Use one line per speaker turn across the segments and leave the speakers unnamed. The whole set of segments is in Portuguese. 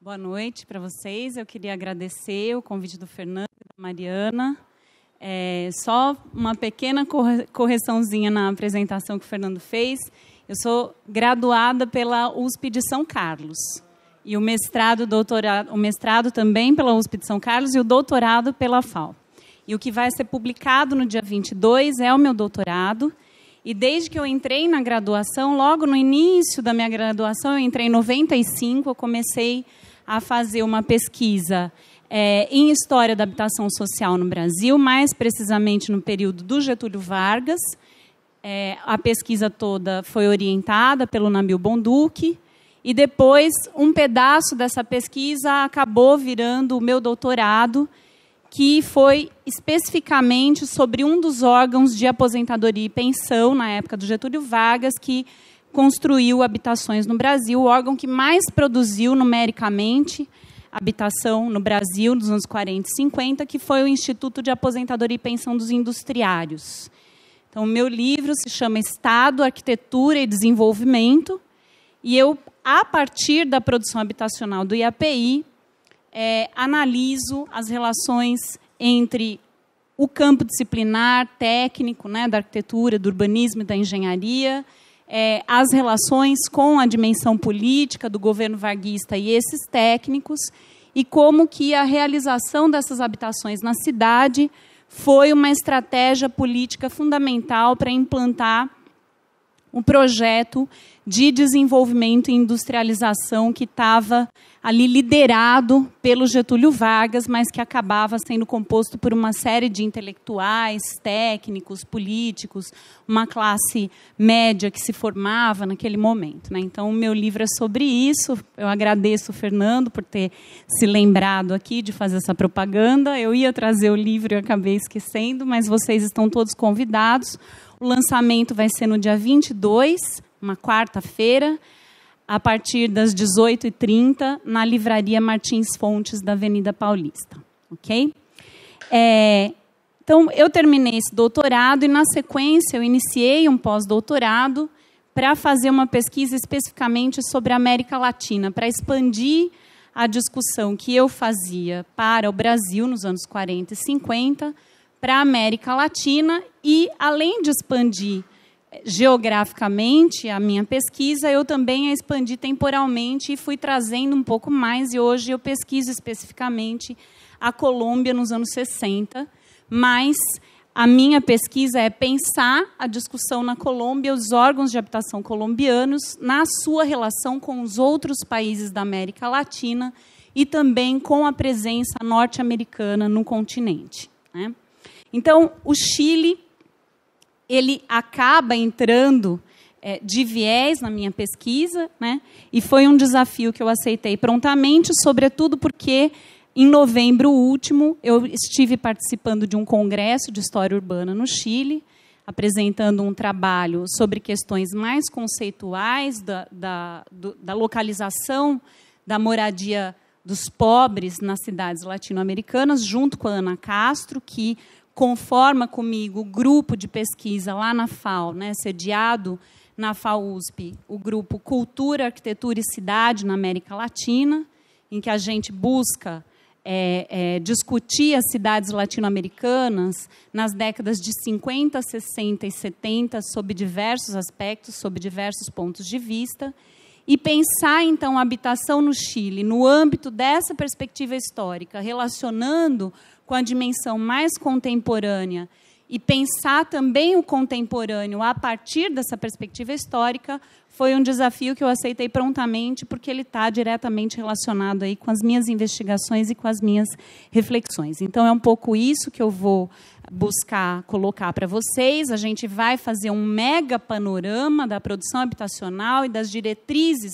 Boa noite para vocês. Eu queria agradecer o convite do Fernando e da Mariana. É, só uma pequena correçãozinha na apresentação que o Fernando fez. Eu sou graduada pela USP de São Carlos. E o mestrado, doutorado, o mestrado também pela USP de São Carlos e o doutorado pela FAO. E o que vai ser publicado no dia 22 é o meu doutorado. E desde que eu entrei na graduação, logo no início da minha graduação, eu entrei em 95, eu comecei a fazer uma pesquisa é, em história da habitação social no Brasil, mais precisamente no período do Getúlio Vargas. É, a pesquisa toda foi orientada pelo Namil Bonduque, e depois um pedaço dessa pesquisa acabou virando o meu doutorado, que foi especificamente sobre um dos órgãos de aposentadoria e pensão na época do Getúlio Vargas, que construiu habitações no Brasil, o órgão que mais produziu numericamente habitação no Brasil nos anos 40 e 50, que foi o Instituto de Aposentadoria e Pensão dos Industriários. Então, o meu livro se chama Estado, Arquitetura e Desenvolvimento, e eu, a partir da produção habitacional do IAPI, é, analiso as relações entre o campo disciplinar, técnico, né, da arquitetura, do urbanismo e da engenharia, é, as relações com a dimensão política do governo varguista e esses técnicos, e como que a realização dessas habitações na cidade foi uma estratégia política fundamental para implantar um projeto de desenvolvimento e industrialização que estava ali liderado pelo Getúlio Vargas, mas que acabava sendo composto por uma série de intelectuais, técnicos, políticos, uma classe média que se formava naquele momento. Né? Então, o meu livro é sobre isso. Eu agradeço o Fernando por ter se lembrado aqui de fazer essa propaganda. Eu ia trazer o livro e acabei esquecendo, mas vocês estão todos convidados. O lançamento vai ser no dia 22, uma quarta-feira a partir das 18h30 na Livraria Martins Fontes da Avenida Paulista. Ok? É, então, eu terminei esse doutorado e, na sequência, eu iniciei um pós-doutorado para fazer uma pesquisa especificamente sobre a América Latina, para expandir a discussão que eu fazia para o Brasil nos anos 40 e 50 para a América Latina e, além de expandir geograficamente a minha pesquisa, eu também a expandi temporalmente e fui trazendo um pouco mais. E hoje eu pesquiso especificamente a Colômbia nos anos 60, mas a minha pesquisa é pensar a discussão na Colômbia, os órgãos de habitação colombianos, na sua relação com os outros países da América Latina e também com a presença norte-americana no continente. Né? Então, o Chile ele acaba entrando é, de viés na minha pesquisa, né? E foi um desafio que eu aceitei prontamente, sobretudo porque em novembro último eu estive participando de um congresso de história urbana no Chile, apresentando um trabalho sobre questões mais conceituais da, da, do, da localização da moradia dos pobres nas cidades latino-americanas, junto com a Ana Castro, que conforma comigo o grupo de pesquisa lá na FAO, né, sediado na FAUSP, o grupo Cultura, Arquitetura e Cidade na América Latina, em que a gente busca é, é, discutir as cidades latino-americanas nas décadas de 50, 60 e 70, sob diversos aspectos, sob diversos pontos de vista, e pensar, então, a habitação no Chile no âmbito dessa perspectiva histórica, relacionando com a dimensão mais contemporânea e pensar também o contemporâneo a partir dessa perspectiva histórica foi um desafio que eu aceitei prontamente porque ele está diretamente relacionado aí com as minhas investigações e com as minhas reflexões. Então é um pouco isso que eu vou buscar colocar para vocês. A gente vai fazer um mega panorama da produção habitacional e das diretrizes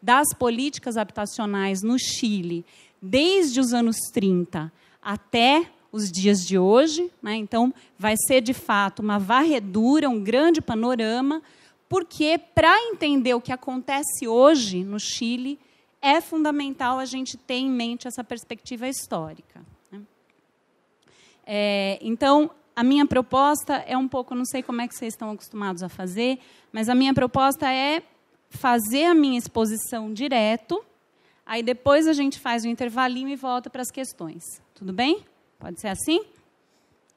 das políticas habitacionais no Chile desde os anos 30 até os dias de hoje. Né? Então, vai ser de fato uma varredura, um grande panorama, porque para entender o que acontece hoje no Chile, é fundamental a gente ter em mente essa perspectiva histórica. Né? É, então, a minha proposta é um pouco, não sei como é que vocês estão acostumados a fazer, mas a minha proposta é fazer a minha exposição direto, aí depois a gente faz o intervalinho e volta para as questões. Tudo bem? Pode ser assim?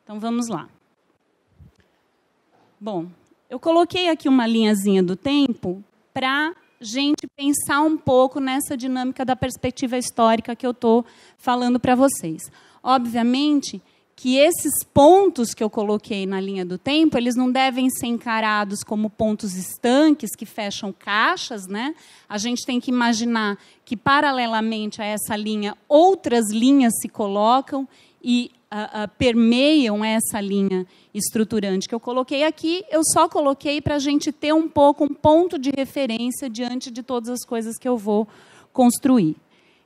Então vamos lá. Bom, eu coloquei aqui uma linhazinha do tempo para gente pensar um pouco nessa dinâmica da perspectiva histórica que eu estou falando para vocês. Obviamente que esses pontos que eu coloquei na linha do tempo, eles não devem ser encarados como pontos estanques que fecham caixas, né? A gente tem que imaginar que paralelamente a essa linha, outras linhas se colocam e ah, ah, permeiam essa linha estruturante que eu coloquei aqui. Eu só coloquei para a gente ter um pouco um ponto de referência diante de todas as coisas que eu vou construir.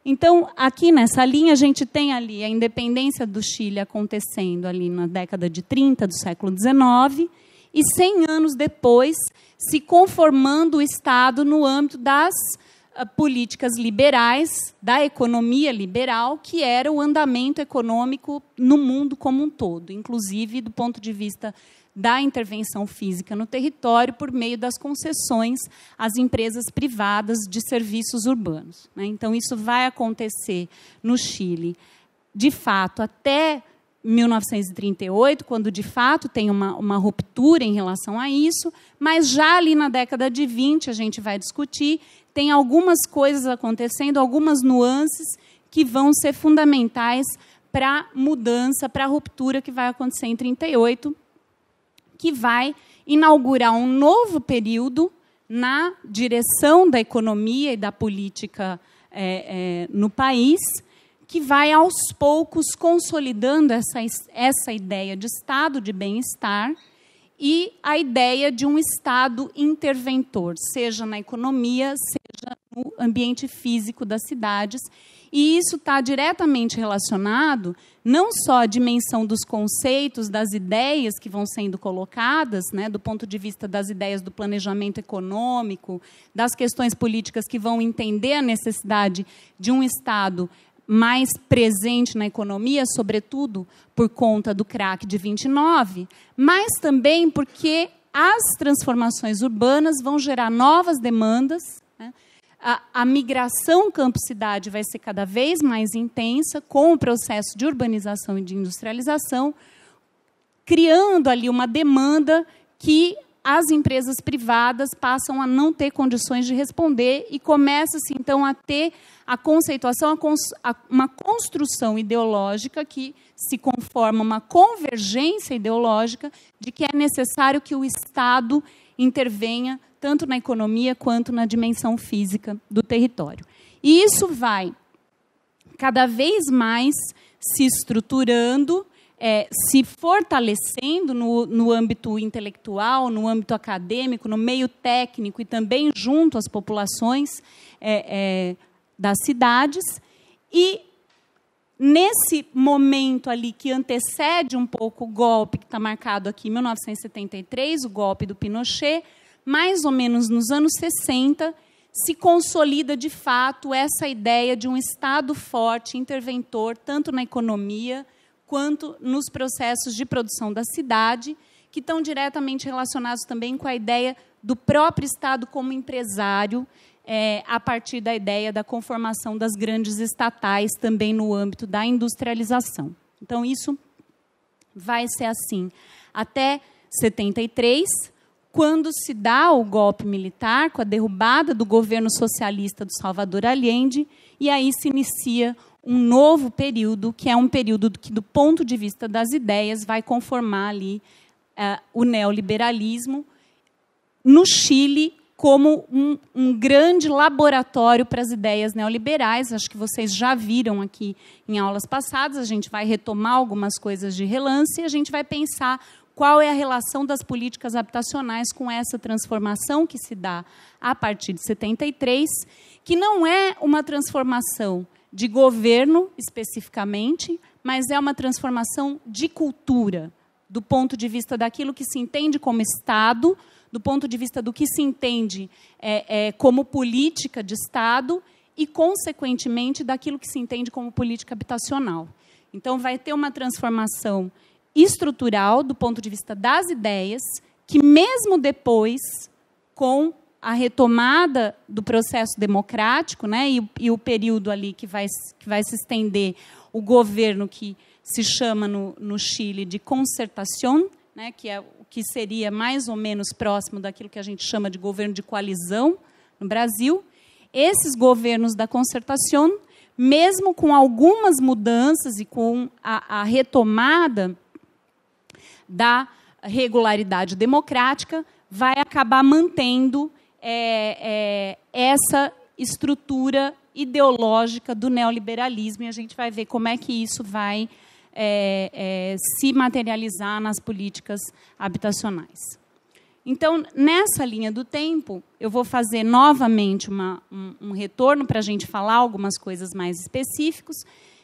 Então, aqui nessa linha, a gente tem ali a independência do Chile acontecendo ali na década de 30 do século XIX, e 100 anos depois, se conformando o Estado no âmbito das ah, políticas liberais, da economia liberal, que era o andamento econômico no mundo como um todo, inclusive do ponto de vista da intervenção física no território por meio das concessões às empresas privadas de serviços urbanos. Né? Então, isso vai acontecer no Chile, de fato, até 1938, quando de fato tem uma, uma, ruptura em relação a isso, mas já ali na década de 20, a gente vai discutir, tem algumas coisas acontecendo, algumas nuances que vão ser fundamentais para a mudança, para a ruptura que vai acontecer em 38 que vai inaugurar um novo período na direção da economia e da política é, é, no país, que vai aos poucos consolidando essa, essa ideia de Estado de bem-estar e a ideia de um Estado interventor, seja na economia, seja no ambiente físico das cidades, e isso está diretamente relacionado não só à dimensão dos conceitos, das ideias que vão sendo colocadas, né, do ponto de vista das ideias do planejamento econômico, das questões políticas que vão entender a necessidade de um Estado mais presente na economia, sobretudo por conta do crack de 29, mas também porque as transformações urbanas vão gerar novas demandas. Né, a, a migração campo-cidade vai ser cada vez mais intensa com o processo de urbanização e de industrialização, criando ali uma demanda que as empresas privadas passam a não ter condições de responder e começa-se, então, a ter a conceituação, a cons a uma construção ideológica que se conforma, uma convergência ideológica de que é necessário que o Estado intervenha tanto na economia quanto na dimensão física do território. E isso vai cada vez mais se estruturando, é, se fortalecendo no, no âmbito intelectual, no âmbito acadêmico, no meio técnico e também junto às populações é, é, das cidades. E nesse momento ali que antecede um pouco o golpe que está marcado aqui, 1973, o golpe do Pinochet, mais ou menos nos anos 60, se consolida de fato essa ideia de um Estado forte, interventor, tanto na economia quanto nos processos de produção da cidade, que estão diretamente relacionados também com a ideia do próprio Estado como empresário, é, a partir da ideia da conformação das grandes estatais também no âmbito da industrialização. Então, isso vai ser assim até 73, quando se dá o golpe militar, com a derrubada do governo socialista do Salvador Allende, e aí se inicia um novo período, que é um período que, do ponto de vista das ideias, vai conformar ali uh, o neoliberalismo no Chile como um, um grande laboratório para as ideias neoliberais. Acho que vocês já viram aqui em aulas passadas. A gente vai retomar algumas coisas de relance e a gente vai pensar qual é a relação das políticas habitacionais com essa transformação que se dá a partir de 73, que não é uma transformação de governo especificamente, mas é uma transformação de cultura, do ponto de vista daquilo que se entende como Estado, do ponto de vista do que se entende é, é, como política de Estado e, consequentemente, daquilo que se entende como política habitacional. Então, vai ter uma transformação estrutural, do ponto de vista das ideias, que mesmo depois, com a retomada do processo democrático, né, e, e, o período ali que vai, que vai se estender, o governo que se chama no, no Chile de concertação, né, que é o que seria mais ou menos próximo daquilo que a gente chama de governo de coalizão no Brasil, esses governos da concertação, mesmo com algumas mudanças e com a, a retomada da regularidade democrática, vai acabar mantendo é, é, essa estrutura ideológica do neoliberalismo e a gente vai ver como é que isso vai é, é se materializar nas políticas habitacionais. Então, nessa linha do tempo, eu vou fazer novamente uma, um, um retorno para a gente falar algumas coisas mais específicos,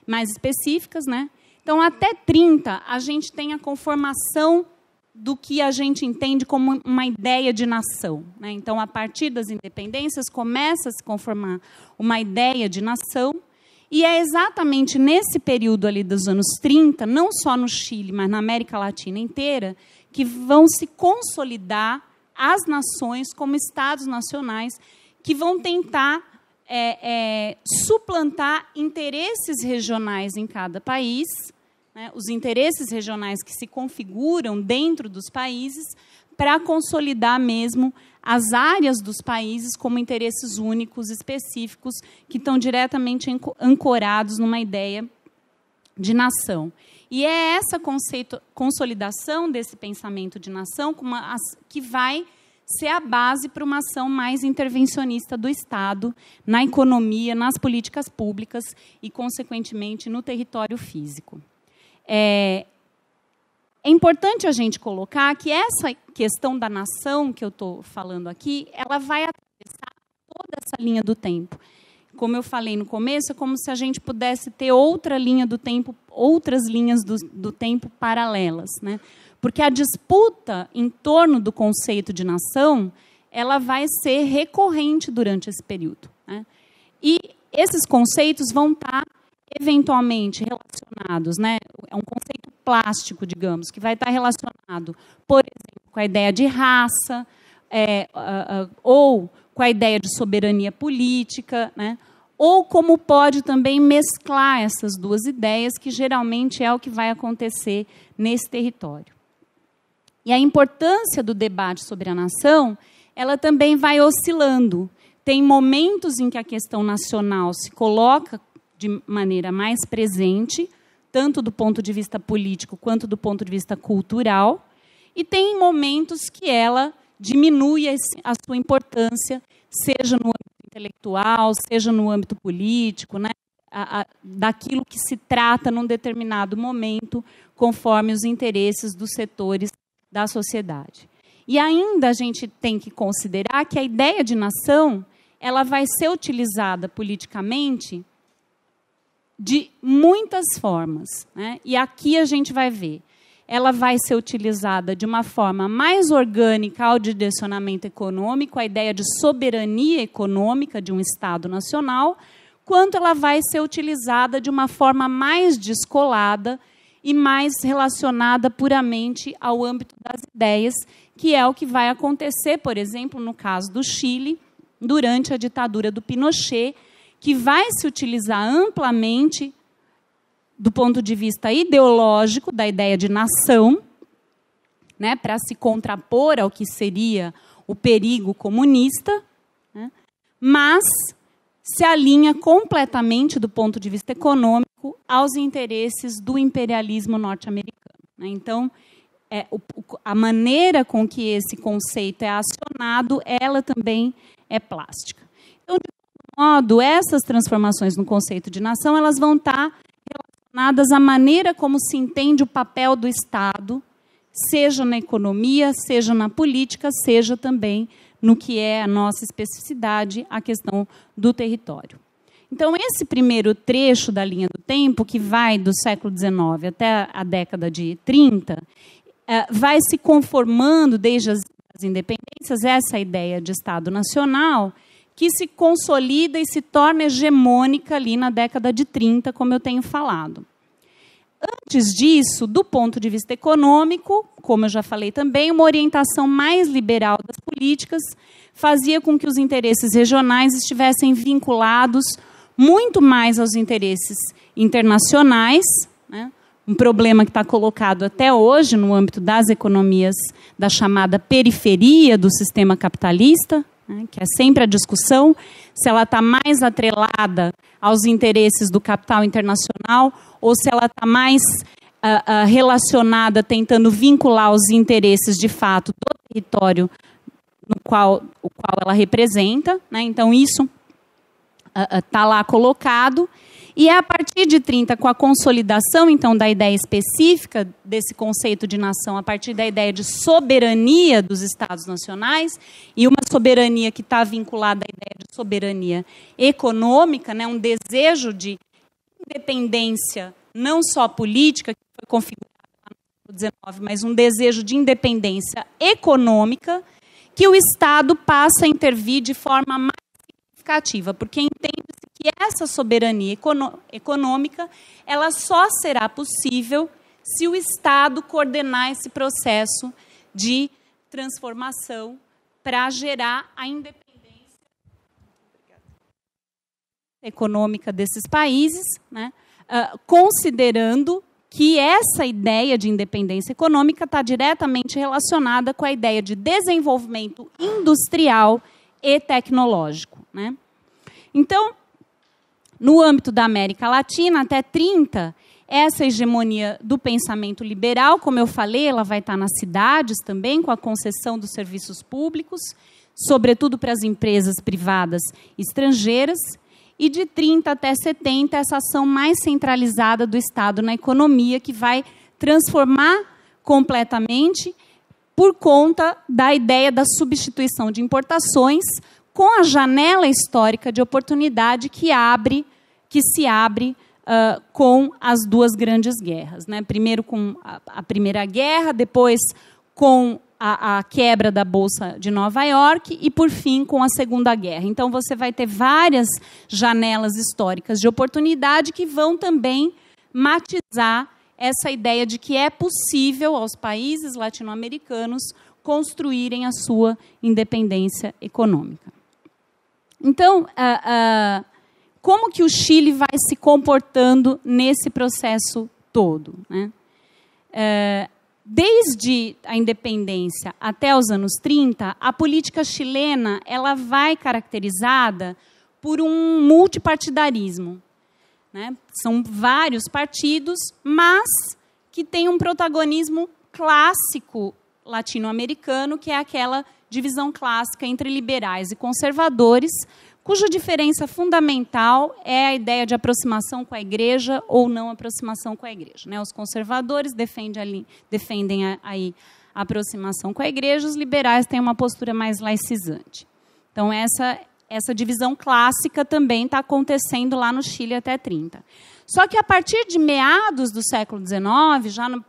mais específicas, né? Então, até 30, a gente tem a conformação do que a gente entende como uma ideia de nação. Né? Então, a partir das independências, começa a se conformar uma ideia de nação. E é exatamente nesse período ali dos anos 30, não só no Chile, mas na América Latina inteira, que vão se consolidar as nações como estados nacionais que vão tentar é, é, suplantar interesses regionais em cada país né, os interesses regionais que se configuram dentro dos países para consolidar mesmo as áreas dos países como interesses únicos, específicos, que estão diretamente ancorados numa ideia de nação. E é essa conceito, consolidação desse pensamento de nação que vai ser a base para uma ação mais intervencionista do Estado na economia, nas políticas públicas e, consequentemente, no território físico. É, é importante a gente colocar que essa questão da nação que eu estou falando aqui, ela vai atravessar toda essa linha do tempo. Como eu falei no começo, é como se a gente pudesse ter outra linha do tempo, outras linhas do, do tempo paralelas, né? Porque a disputa em torno do conceito de nação, ela vai ser recorrente durante esse período. Né? E esses conceitos vão estar tá eventualmente relacionados, né? É um conceito plástico, digamos, que vai estar relacionado, por exemplo, com a ideia de raça, é, ou com a ideia de soberania política, né? ou como pode também mesclar essas duas ideias, que geralmente é o que vai acontecer nesse território. E a importância do debate sobre a nação, ela também vai oscilando. Tem momentos em que a questão nacional se coloca de maneira mais presente, tanto do ponto de vista político quanto do ponto de vista cultural, e tem momentos que ela diminui a sua importância, seja no âmbito intelectual, seja no âmbito político, né? A, a, daquilo que se trata num determinado momento, conforme os interesses dos setores da sociedade. E ainda a gente tem que considerar que a ideia de nação ela vai ser utilizada politicamente de muitas formas. Né? E aqui a gente vai ver. Ela vai ser utilizada de uma forma mais orgânica ao direcionamento econômico, a ideia de soberania econômica de um Estado nacional, quanto ela vai ser utilizada de uma forma mais descolada e mais relacionada puramente ao âmbito das ideias, que é o que vai acontecer, por exemplo, no caso do Chile, durante a ditadura do Pinochet, que vai se utilizar amplamente do ponto de vista ideológico da ideia de nação, né, para se contrapor ao que seria o perigo comunista, né, mas se alinha completamente do ponto de vista econômico aos interesses do imperialismo norte-americano. Né. Então, é, o, a maneira com que esse conceito é acionado, ela também é plástica. Então, de modo, essas transformações no conceito de nação, elas vão estar tá relacionadas à maneira como se entende o papel do Estado, seja na economia, seja na política, seja também no que é a nossa especificidade, a questão do território. Então, esse primeiro trecho da linha do tempo, que vai do século XIX até a década de 30, eh, vai se conformando desde as independências, essa ideia de Estado Nacional, que se consolida e se torna hegemônica ali na década de 30, como eu tenho falado. Antes disso, do ponto de vista econômico, como eu já falei também, uma orientação mais liberal das políticas fazia com que os interesses regionais estivessem vinculados muito mais aos interesses internacionais, né? um problema que está colocado até hoje no âmbito das economias da chamada periferia do sistema capitalista, né, que é sempre a discussão se ela está mais atrelada aos interesses do capital internacional ou se ela está mais uh, uh, relacionada, tentando vincular os interesses de fato do território no qual, o qual ela representa. Né, então, isso está ah, uh, lá colocado. E é a partir de 30, com a consolidação então da ideia específica desse conceito de nação, a partir da ideia de soberania dos Estados nacionais e uma soberania que está vinculada à ideia de soberania econômica, né, um desejo de independência não só política que foi configurada no século XIX, mas um desejo de independência econômica que o Estado passa a intervir de forma mais significativa, porque entende-se que essa soberania econômica ela só será possível se o Estado coordenar esse processo de transformação para gerar a independência econômica desses países, né? Uh, considerando que essa ideia de independência econômica está diretamente relacionada com a ideia de desenvolvimento industrial e tecnológico. Né? Então, no âmbito da América Latina, até 30, essa hegemonia do pensamento liberal, como eu falei, ela vai estar nas cidades também, com a concessão dos serviços públicos, sobretudo para as empresas privadas estrangeiras. E de 30 até 70, essa ação mais centralizada do Estado na economia, que vai transformar completamente por conta da ideia da substituição de importações com a janela histórica de oportunidade que abre, que se abre uh, com as duas grandes guerras, né? Primeiro com a, a primeira guerra, depois com a, a, quebra da Bolsa de Nova York e, por fim, com a Segunda Guerra. Então, você vai ter várias janelas históricas de oportunidade que vão também matizar essa ideia de que é possível aos países latino-americanos construírem a sua independência econômica. Então, como que o Chile vai se comportando nesse processo todo? Né? É, desde a independência até os anos 30, a política chilena ela vai caracterizada por um multipartidarismo. Né? São vários partidos, mas que têm um protagonismo clássico latino-americano, que é aquela divisão clássica entre liberais e conservadores, cuja diferença fundamental é a ideia de aproximação com a igreja ou não aproximação com a igreja. Né? Os conservadores defendem, ali, defendem a, aí a aproximação com a igreja, os liberais têm uma postura mais laicizante. Então, essa essa divisão clássica também está acontecendo lá no Chile até 30. Só que a partir de meados do século XIX, já no,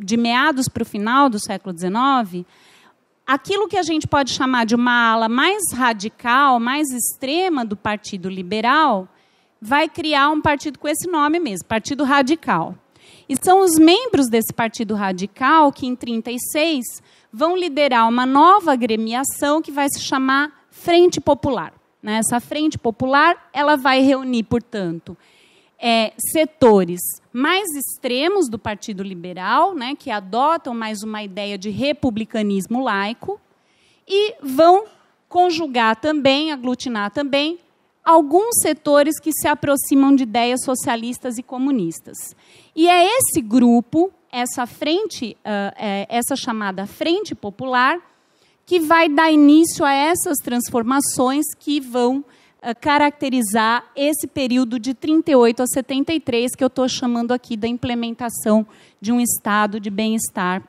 de meados para o final do século XIX, aquilo que a gente pode chamar de uma ala mais radical, mais extrema do Partido Liberal, vai criar um partido com esse nome mesmo, Partido Radical. E são os membros desse Partido Radical que, em 36, vão liderar uma nova gremiação que vai se chamar frente popular. Né? Essa frente popular ela vai reunir, portanto, é, setores mais extremos do Partido Liberal, né, que adotam mais uma ideia de republicanismo laico, e vão conjugar também, aglutinar também, alguns setores que se aproximam de ideias socialistas e comunistas. E é esse grupo, essa frente, ah, é, essa chamada frente popular, que vai dar início a essas transformações que vão uh, caracterizar esse período de 38 a 73, que eu estou chamando aqui da implementação de um estado de bem-estar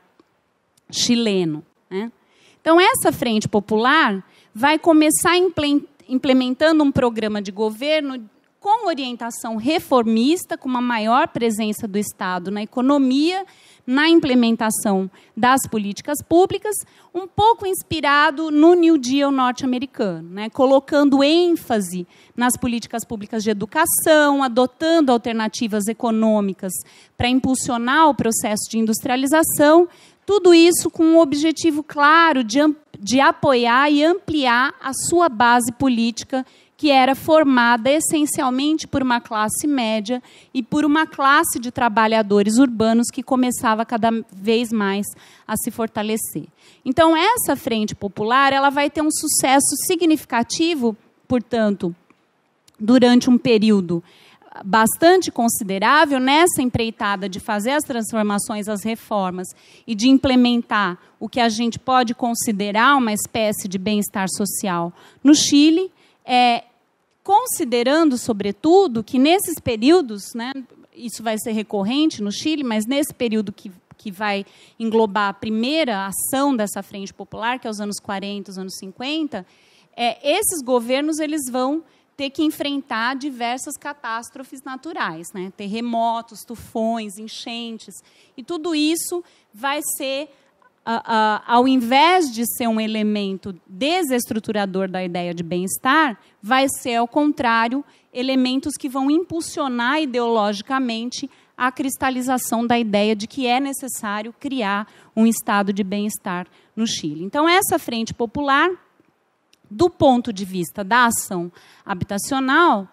chileno. Né? Então, essa frente popular vai começar implementando um programa de governo com orientação reformista, com uma maior presença do Estado na economia, na implementação das políticas públicas, um pouco inspirado no New Deal norte-americano, né, colocando ênfase nas políticas públicas de educação, adotando alternativas econômicas para impulsionar o processo de industrialização, tudo isso com o objetivo claro de, de apoiar e ampliar a sua base política que era formada essencialmente por uma classe média e por uma classe de trabalhadores urbanos que começava cada vez mais a se fortalecer. Então essa frente popular, ela vai ter um sucesso significativo, portanto, durante um período bastante considerável nessa empreitada de fazer as transformações, as reformas e de implementar o que a gente pode considerar uma espécie de bem-estar social no Chile é, considerando, sobretudo, que nesses períodos, né, isso vai ser recorrente no Chile, mas nesse período que, que vai englobar a primeira ação dessa frente popular, que é os anos 40, os anos 50, é, esses governos eles vão ter que enfrentar diversas catástrofes naturais, né? terremotos, tufões, enchentes, e tudo isso vai ser ao invés de ser um elemento desestruturador da ideia de bem-estar, vai ser, ao contrário, elementos que vão impulsionar ideologicamente a cristalização da ideia de que é necessário criar um estado de bem-estar no Chile. Então, essa frente popular, do ponto de vista da ação habitacional,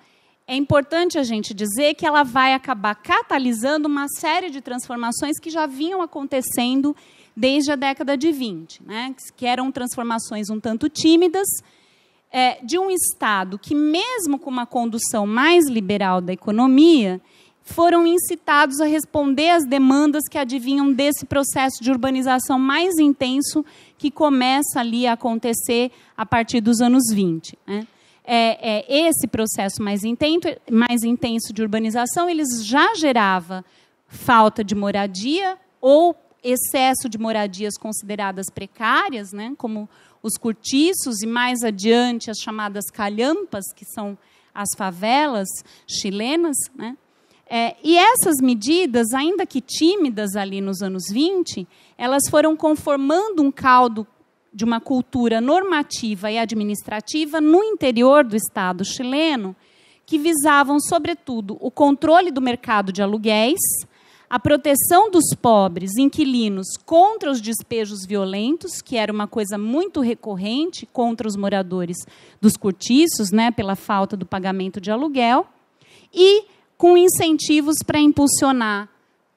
é importante a gente dizer que ela vai acabar catalisando uma série de transformações que já vinham acontecendo desde a década de 20, né, que eram transformações um tanto tímidas, é, de um Estado que, mesmo com uma condução mais liberal da economia, foram incitados a responder às demandas que adivinham desse processo de urbanização mais intenso que começa ali a acontecer a partir dos anos 20. Né? É, é, esse processo mais intenso, mais intenso de urbanização, eles já gerava falta de moradia ou excesso de moradias consideradas precárias, né, como os cortiços e mais adiante as chamadas calhampas, que são as favelas chilenas. Né? É, e essas medidas, ainda que tímidas ali nos anos 20, elas foram conformando um caldo de uma cultura normativa e administrativa no interior do Estado chileno, que visavam, sobretudo, o controle do mercado de aluguéis, a proteção dos pobres inquilinos contra os despejos violentos, que era uma coisa muito recorrente contra os moradores dos cortiços, né, pela falta do pagamento de aluguel, e com incentivos para impulsionar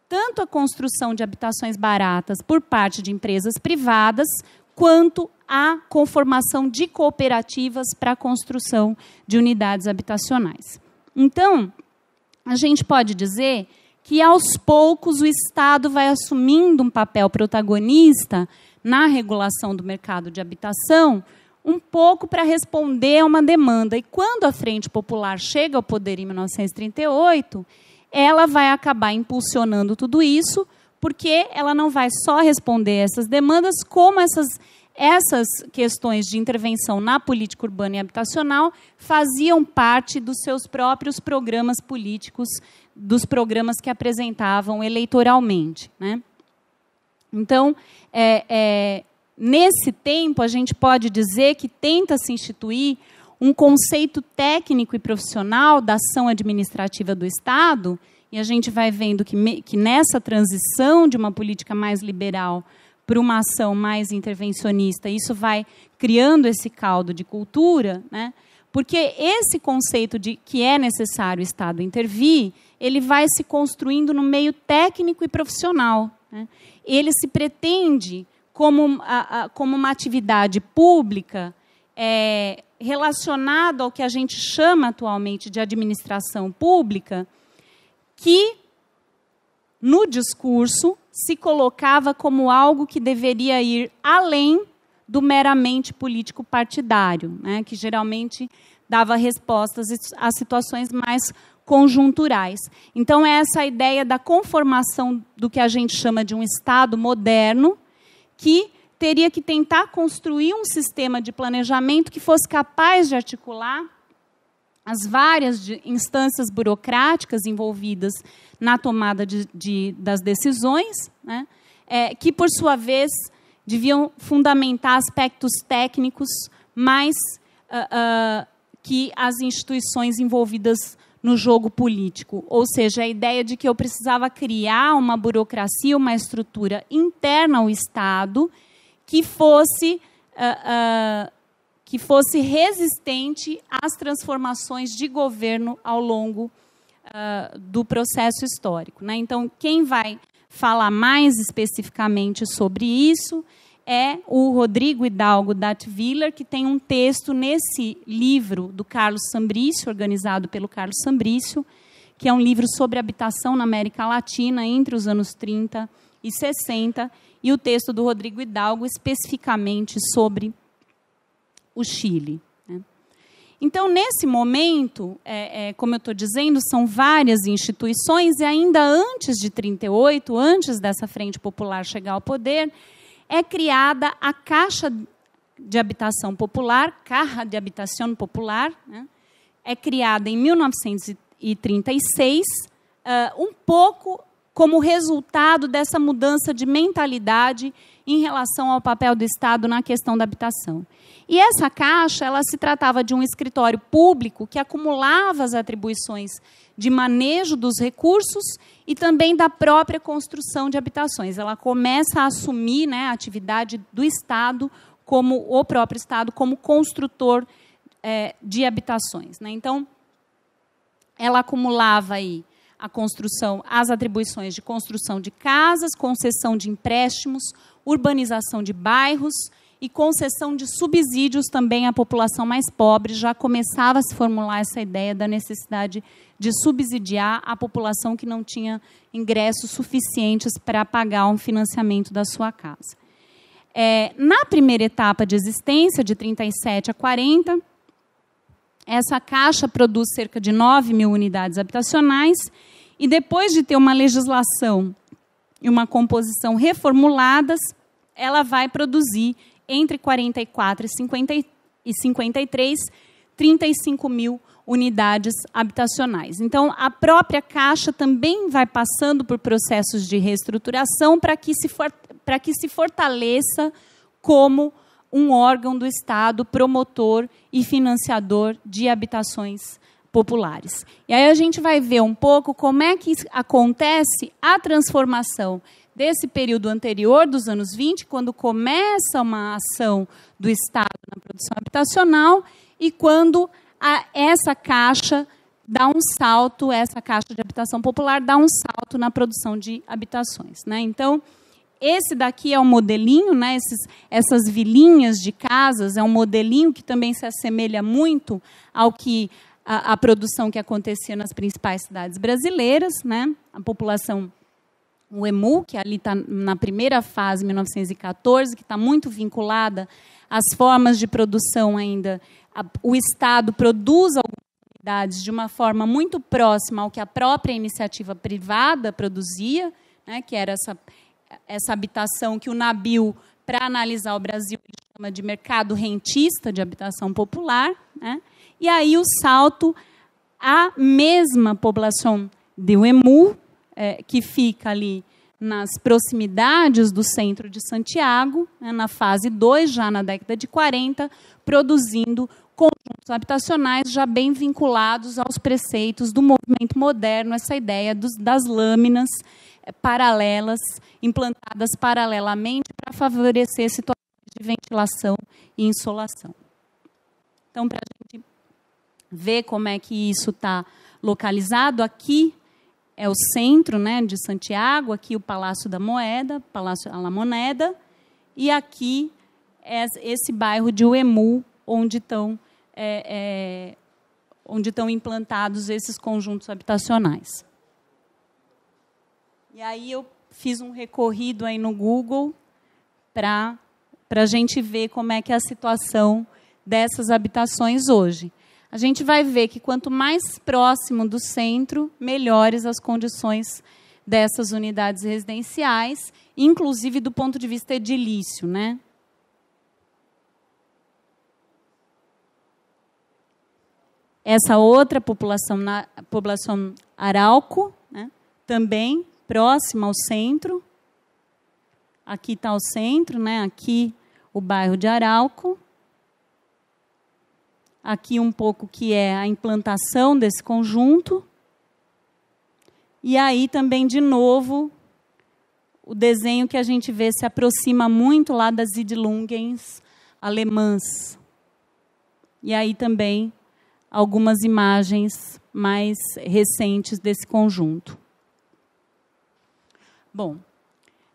tanto a construção de habitações baratas por parte de empresas privadas, quanto a conformação de cooperativas para a construção de unidades habitacionais. Então, a gente pode dizer que aos poucos o Estado vai assumindo um papel protagonista na regulação do mercado de habitação, um pouco para responder a uma demanda. E quando a Frente Popular chega ao poder em 1938, ela vai acabar impulsionando tudo isso, porque ela não vai só responder essas demandas, como essas essas questões de intervenção na política urbana e habitacional faziam parte dos seus próprios programas políticos dos programas que apresentavam eleitoralmente. Né? Então, é, é, nesse tempo, a gente pode dizer que tenta se instituir um conceito técnico e profissional da ação administrativa do Estado, e a gente vai vendo que, me, que nessa transição de uma política mais liberal para uma ação mais intervencionista, isso vai criando esse caldo de cultura, né? Porque esse conceito de que é necessário o Estado intervir, ele vai se construindo no meio técnico e profissional. Né? Ele se pretende como, a, a, como uma atividade pública é, relacionada ao que a gente chama atualmente de administração pública, que no discurso se colocava como algo que deveria ir além do meramente político partidário, né, que geralmente dava respostas a situações mais conjunturais. Então, é essa ideia da conformação do que a gente chama de um Estado moderno, que teria que tentar construir um sistema de planejamento que fosse capaz de articular as várias instâncias burocráticas envolvidas na tomada de, de, das decisões, né, é, que, por sua vez, deviam fundamentar aspectos técnicos, mais uh, uh, que as instituições envolvidas no jogo político. Ou seja, a ideia de que eu precisava criar uma burocracia, uma estrutura interna ao Estado que fosse. Uh, que fosse resistente às transformações de governo ao longo do processo histórico. Né? Então, quem vai falar mais especificamente sobre isso é o Rodrigo Hidalgo Datviller, que tem um texto nesse livro do Carlos Sambrício, organizado pelo Carlos Sambrício, que é um livro sobre habitação na América Latina entre os anos 30 e 60, e o texto do Rodrigo Hidalgo especificamente sobre o Chile. Então, nesse momento, é, é, como eu estou dizendo, são várias instituições, e ainda antes de 38, antes dessa Frente Popular chegar ao poder, é criada a Caixa de Habitação Popular, Carra de Habitação Popular, né? é criada em 1936, uh, ah, um pouco como resultado dessa mudança de mentalidade em relação ao papel do Estado na questão da habitação. E essa caixa, ela se tratava de um escritório público que acumulava as atribuições de manejo dos recursos e também da própria construção de habitações. Ela começa a assumir né, a atividade do Estado como o próprio Estado como construtor é, de habitações. Né? Então, ela acumulava aí a construção, as atribuições de construção de casas, concessão de empréstimos, urbanização de bairros e concessão de subsídios também à população mais pobre. Já começava a se formular essa ideia da necessidade de subsidiar a população que não tinha ingressos suficientes para pagar um financiamento da sua casa. É, na primeira etapa de existência, de 37 a 40, essa caixa produz cerca de 9 mil unidades habitacionais e depois de ter uma legislação e uma composição reformuladas, ela vai produzir entre 44 e, 50, e 53, 35 mil unidades habitacionais. Então, a própria Caixa também vai passando por processos de reestruturação para que se, que se fortaleça como um órgão do Estado promotor e financiador de habitações populares. E aí a gente vai ver um pouco como é que acontece a transformação desse período anterior dos anos 20, quando começa uma ação do Estado na produção habitacional e quando a, essa caixa dá um salto, essa caixa de habitação popular dá um salto na produção de habitações, né? Então, esse daqui é um modelinho, né? Esses, essas vilinhas de casas, é um modelinho que também se assemelha muito ao que a, a produção que acontecia nas principais cidades brasileiras, né? A população o EMU, que ali está na primeira fase, 1914, que está muito vinculada às formas de produção ainda. O Estado produz algumas unidades de uma forma muito próxima ao que a própria iniciativa privada produzia, né, que era essa, essa habitação que o Nabil, para analisar o Brasil, ele chama de mercado rentista de habitação popular. Né? E aí o salto à mesma população de Uemu, é, que fica ali nas proximidades do centro de Santiago, né, na fase 2, já na década de 40, produzindo conjuntos habitacionais já bem vinculados aos preceitos do movimento moderno, essa ideia dos, das lâminas paralelas, implantadas paralelamente para favorecer situações de ventilação e insolação. Então, para a gente ver como é que isso está localizado, aqui é o centro né, de Santiago, aqui o Palácio da Moeda, Palácio da Moneda, e aqui é esse bairro de Uemu, onde estão é, é, onde estão implantados esses conjuntos habitacionais. E aí eu fiz um recorrido aí no Google para para a gente ver como é que é a situação dessas habitações hoje. A gente vai ver que quanto mais próximo do centro, melhores as condições dessas unidades residenciais, inclusive do ponto de vista edilício, né? Essa outra população, na, população arauco, né, também próxima ao centro. Aqui está o centro, né? aqui o bairro de Arauco. Aqui um pouco que é a implantação desse conjunto. E aí também, de novo, o desenho que a gente vê se aproxima muito lá das Idlungens alemãs. E aí também algumas imagens mais recentes desse conjunto. Bom,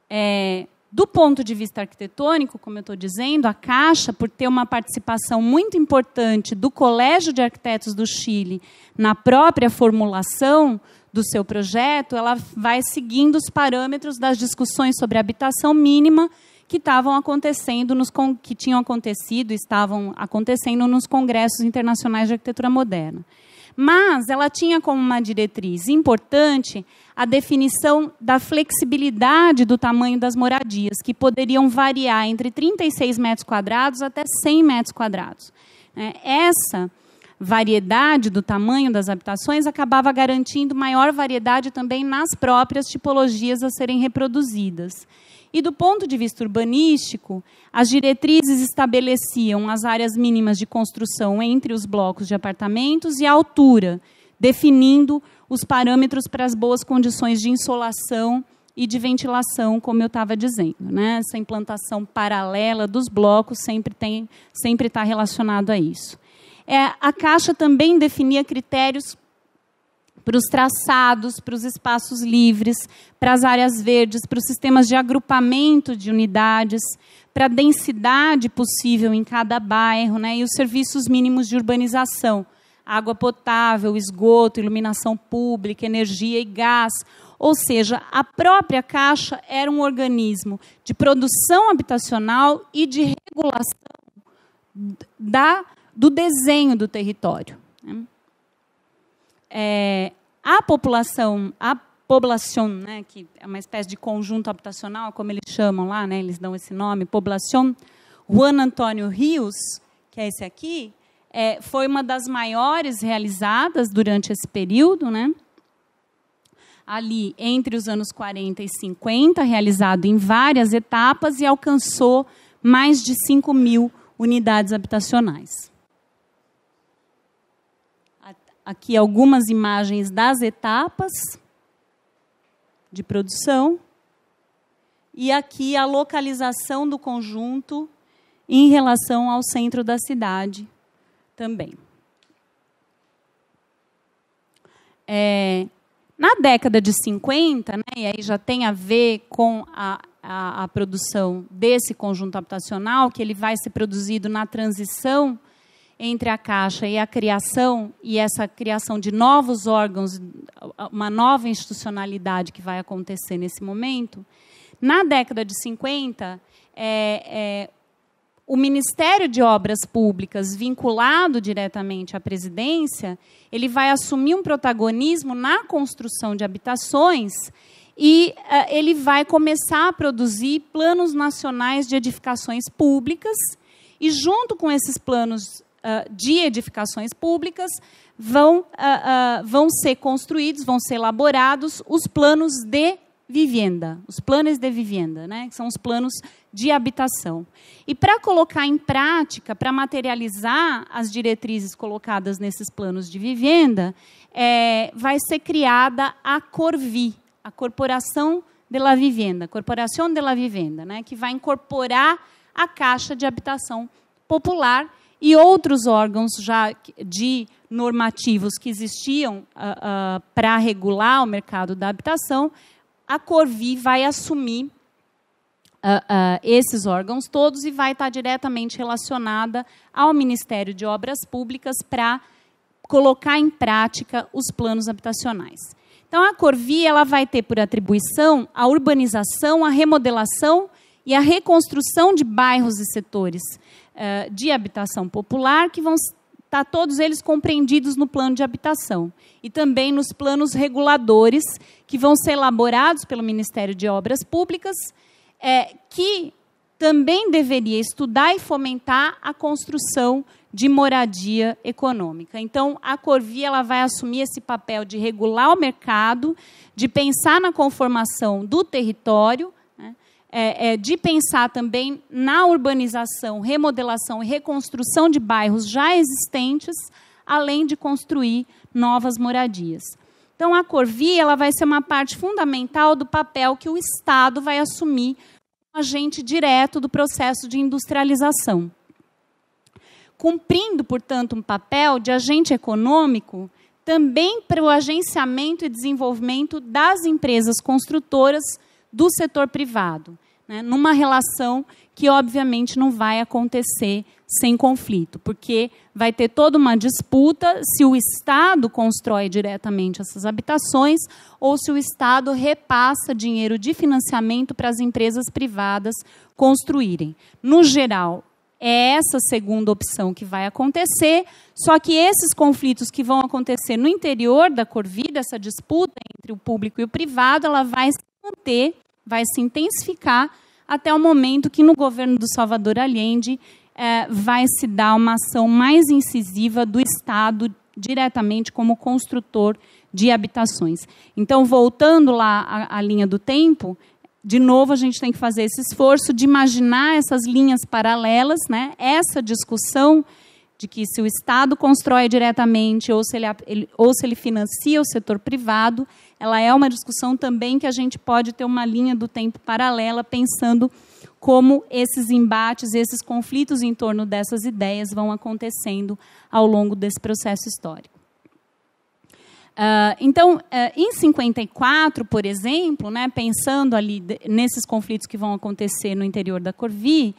é, do ponto de vista arquitetônico, como eu estou dizendo, a Caixa, por ter uma participação muito importante do Colégio de Arquitetos do Chile na própria formulação do seu projeto, ela vai seguindo os parâmetros das discussões sobre habitação mínima que estavam acontecendo nos que tinham acontecido, estavam acontecendo nos congressos internacionais de arquitetura moderna. Mas ela tinha como uma diretriz importante a definição da flexibilidade do tamanho das moradias, que poderiam variar entre 36 metros quadrados até 100 metros quadrados. Né? Essa variedade do tamanho das habitações acabava garantindo maior variedade também nas próprias tipologias a serem reproduzidas. E do ponto de vista urbanístico, as diretrizes estabeleciam as áreas mínimas de construção entre os blocos de apartamentos e a altura, definindo os parâmetros para as boas condições de insolação e de ventilação, como eu estava dizendo. Né? Essa implantação paralela dos blocos sempre está sempre tá relacionado a isso. É, a Caixa também definia critérios para os traçados, para os espaços livres, para as áreas verdes, para os sistemas de agrupamento de unidades, para a densidade possível em cada bairro, né, e os serviços mínimos de urbanização, água potável, esgoto, iluminação pública, energia e gás. Ou seja, a própria Caixa era um organismo de produção habitacional e de regulação da, do desenho do território é, a população, a poblação, né, que é uma espécie de conjunto habitacional, como eles chamam lá, né, eles dão esse nome, poblação, Juan Antônio Rios, que é esse aqui, é, foi uma das maiores realizadas durante esse período, né? ali entre os anos 40 e 50, realizado em várias etapas e alcançou mais de 5 mil unidades habitacionais aqui algumas imagens das etapas de produção e aqui a localização do conjunto em relação ao centro da cidade também. É, na década de 50, né, e aí já tem a ver com a, a, a produção desse conjunto habitacional, que ele vai ser produzido na transição entre a Caixa e a criação, e essa criação de novos órgãos, uma nova institucionalidade que vai acontecer nesse momento, na década de 50, é, é, o Ministério de Obras Públicas, vinculado diretamente à presidência, ele vai assumir um protagonismo na construção de habitações e é, ele vai começar a produzir planos nacionais de edificações públicas. E, junto com esses planos ah, de edificações públicas, vão, uh, uh, vão ser construídos, vão ser elaborados os planos de vivenda, os planos de vivenda, né, que são os planos de habitação. E para colocar em prática, para materializar as diretrizes colocadas nesses planos de vivenda, é, vai ser criada a Corvi, a Corporação de la Vivenda, Corporação de la Vivenda, né, que vai incorporar a Caixa de Habitação Popular e outros órgãos já de normativos que existiam uh, ah, uh, ah, para regular o mercado da habitação, a Corvi vai assumir uh, esses órgãos todos e vai estar diretamente relacionada ao Ministério de Obras Públicas para colocar em prática os planos habitacionais. Então, a Corvi ela vai ter por atribuição a urbanização, a remodelação e a reconstrução de bairros e setores eh, de habitação popular, que vão estar todos eles compreendidos no plano de habitação e também nos planos reguladores que vão ser elaborados pelo Ministério de Obras Públicas, é, que também deveria estudar e fomentar a construção de moradia econômica. Então, a Corvi ela vai assumir esse papel de regular o mercado, de pensar na conformação do território, é, é, de pensar também na urbanização, remodelação e reconstrução de bairros já existentes, além de construir novas moradias. Então, a Corvi ela vai ser uma parte fundamental do papel que o Estado vai assumir como agente direto do processo de industrialização. Cumprindo, portanto, um papel de agente econômico também para o agenciamento e desenvolvimento das empresas construtoras do setor privado né, numa relação que, obviamente, não vai acontecer sem conflito, porque vai ter toda uma disputa se o Estado constrói diretamente essas habitações ou se o Estado repassa dinheiro de financiamento para as empresas privadas construírem. No geral, é essa segunda opção que vai acontecer, só que esses conflitos que vão acontecer no interior da Corvida, essa disputa entre o público e o privado, ela vai se manter vai se intensificar até o momento que no governo do Salvador Allende é, vai se dar uma ação mais incisiva do Estado diretamente como construtor de habitações. Então, voltando lá à, à linha do tempo, de novo a gente tem que fazer esse esforço de imaginar essas linhas paralelas, né? Essa discussão de que se o Estado constrói diretamente ou se ele, ele, ou se ele financia o setor privado, ela é uma discussão também que a gente pode ter uma linha do tempo paralela, pensando como esses embates, esses conflitos em torno dessas ideias vão acontecendo ao longo desse processo histórico. Uh, então, uh, em 54, por exemplo, né, pensando ali nesses conflitos que vão acontecer no interior da Corvi,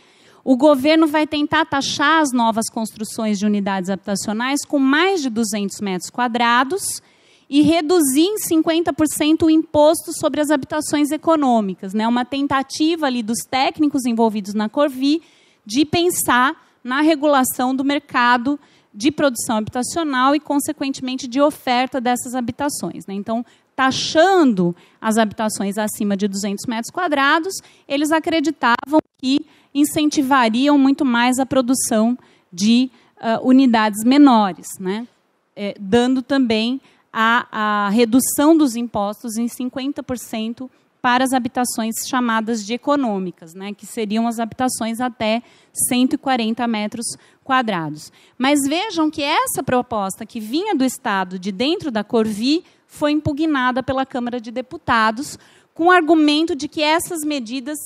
o governo vai tentar taxar as novas construções de unidades habitacionais com mais de 200 metros quadrados e reduzir em 50% o imposto sobre as habitações econômicas. Né? Uma tentativa ali dos técnicos envolvidos na Corvi de pensar na regulação do mercado de produção habitacional e, consequentemente, de oferta dessas habitações. Né? Então, taxando as habitações acima de 200 metros quadrados, eles acreditavam que incentivariam muito mais a produção de uh, unidades menores, né? É, dando também a, a, redução dos impostos em 50% para as habitações chamadas de econômicas, né, que seriam as habitações até 140 metros quadrados. Mas vejam que essa proposta que vinha do Estado de dentro da Corvi foi impugnada pela Câmara de Deputados com o argumento de que essas medidas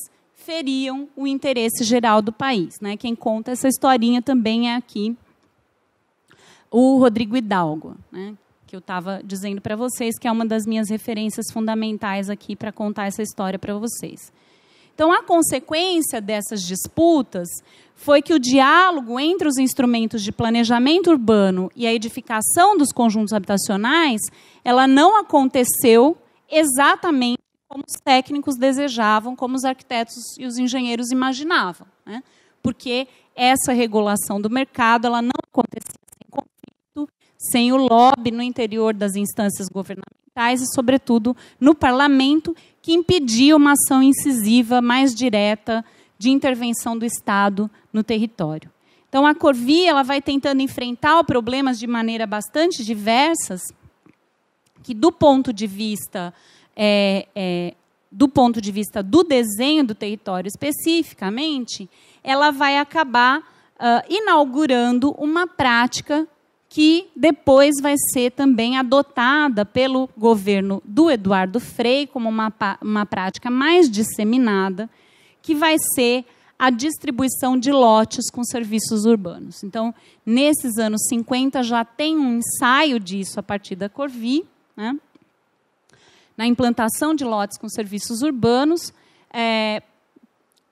feriam o interesse geral do país. Né? Quem conta essa historinha também é aqui o Rodrigo Hidalgo, né? que eu estava dizendo para vocês, que é uma das minhas referências fundamentais aqui para contar essa história para vocês. Então, a consequência dessas disputas foi que o diálogo entre os instrumentos de planejamento urbano e a edificação dos conjuntos habitacionais, ela não aconteceu exatamente como os técnicos desejavam, como os arquitetos e os engenheiros imaginavam, né? porque essa regulação do mercado ela não acontecia sem conflito, sem o lobby no interior das instâncias governamentais e, sobretudo, no parlamento, que impedia uma ação incisiva, mais direta, de intervenção do Estado no território. Então, a Corvi ela vai tentando enfrentar problemas de maneira bastante diversas, que, do ponto de vista é, é, do ponto de vista do desenho do território especificamente, ela vai acabar uh, inaugurando uma prática que depois vai ser também adotada pelo governo do Eduardo Frei como uma, uma prática mais disseminada, que vai ser a distribuição de lotes com serviços urbanos. Então, nesses anos 50 já tem um ensaio disso a partir da Corvi, né? na implantação de lotes com serviços urbanos, é,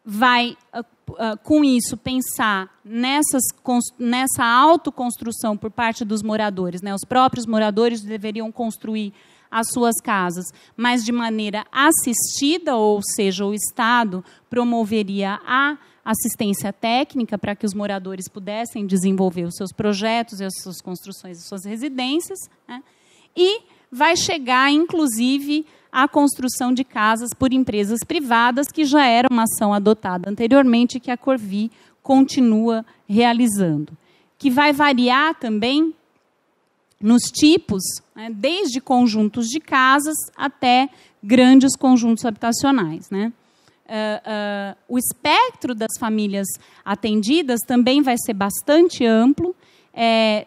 vai, ah, ah, com isso, pensar nessas, nessa autoconstrução por parte dos moradores. Né? Os próprios moradores deveriam construir as suas casas, mas de maneira assistida, ou seja, o Estado promoveria a assistência técnica para que os moradores pudessem desenvolver os seus projetos as suas construções, as suas residências, né? e vai chegar, inclusive, à construção de casas por empresas privadas, que já era uma ação adotada anteriormente e que a Corvi continua realizando. Que vai variar também nos tipos, né, desde conjuntos de casas até grandes conjuntos habitacionais. Né? Uh, uh, o espectro das famílias atendidas também vai ser bastante amplo. É,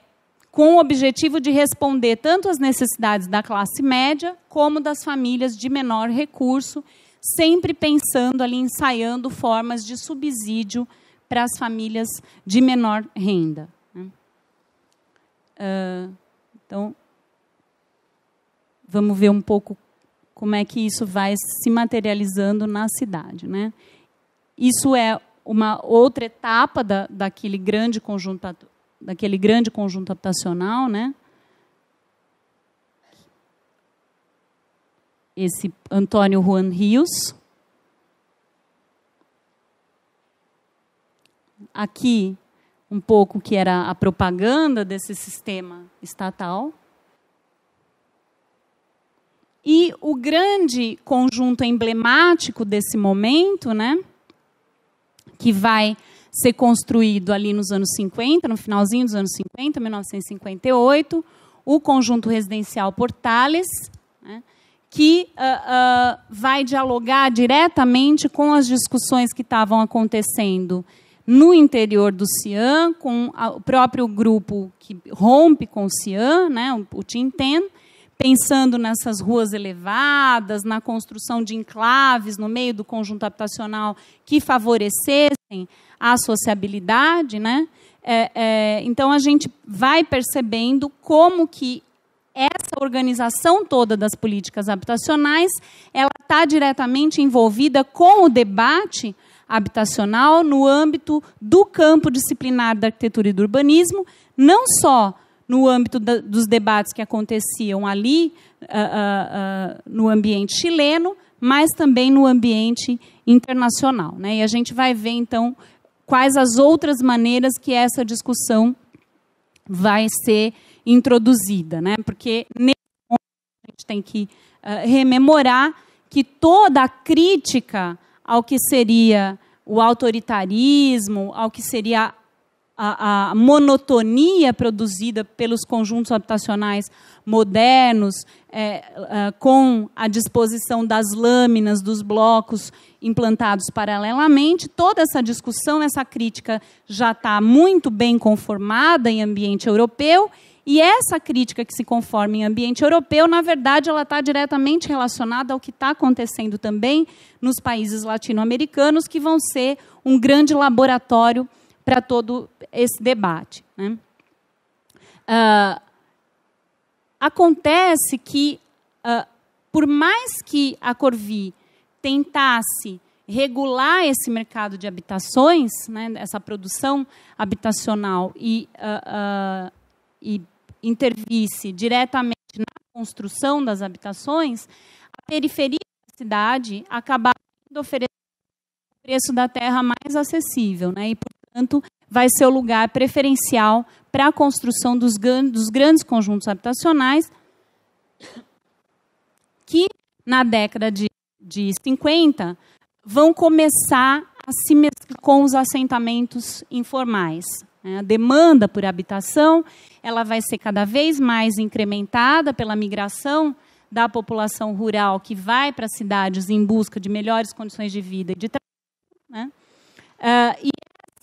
com o objetivo de responder tanto às necessidades da classe média como das famílias de menor recurso, sempre pensando ali, ensaiando formas de subsídio para as famílias de menor renda. Né? Ah, então, vamos ver um pouco como é que isso vai se materializando na cidade. Né? Isso é uma outra etapa da, daquele grande conjunto daquele grande conjunto habitacional, né? Esse Antônio Juan Rios. Aqui, um pouco que era a propaganda desse sistema estatal. E o grande conjunto emblemático desse momento, né, que vai ser construído ali nos anos 50, no finalzinho dos anos 50, 1958, o conjunto residencial Portales, né, que uh, uh, vai dialogar diretamente com as discussões que estavam acontecendo no interior do CIAN, com o próprio grupo que rompe com o CIAN, né, o Tinten, pensando nessas ruas elevadas, na construção de enclaves no meio do conjunto habitacional que favorecessem a sociabilidade, né? É, é, então a gente vai percebendo como que essa organização toda das políticas habitacionais ela está diretamente envolvida com o debate habitacional no âmbito do campo disciplinar da arquitetura e do urbanismo, não só no âmbito da, dos debates que aconteciam ali uh, uh, uh, no ambiente chileno, mas também no ambiente internacional. Né? E a gente vai ver, então, quais as outras maneiras que essa discussão vai ser introduzida, né? Porque nesse momento a gente tem que uh, rememorar que toda a crítica ao que seria o autoritarismo, ao que seria a, a, monotonia produzida pelos conjuntos habitacionais modernos, é, é, com a disposição das lâminas, dos blocos implantados paralelamente, toda essa discussão, essa crítica já está muito bem conformada em ambiente europeu. E essa crítica que se conforma em ambiente europeu, na verdade, ela está diretamente relacionada ao que está acontecendo também nos países latino-americanos, que vão ser um grande laboratório para todo esse debate. Né? Uh, acontece que, uh, por mais que a Corvi tentasse regular esse mercado de habitações, né, essa produção habitacional e, uh, e intervisse diretamente na construção das habitações, a periferia da cidade acabava oferecendo o preço da terra mais acessível, né? E por portanto, vai ser o lugar preferencial para a construção dos, dos grandes conjuntos habitacionais, que na década de, de 50 vão começar a se mesclar com os assentamentos informais. Né? A demanda por habitação ela vai ser cada vez mais incrementada pela migração da população rural que vai para as cidades em busca de melhores condições de vida e de trabalho. Né? Uh, e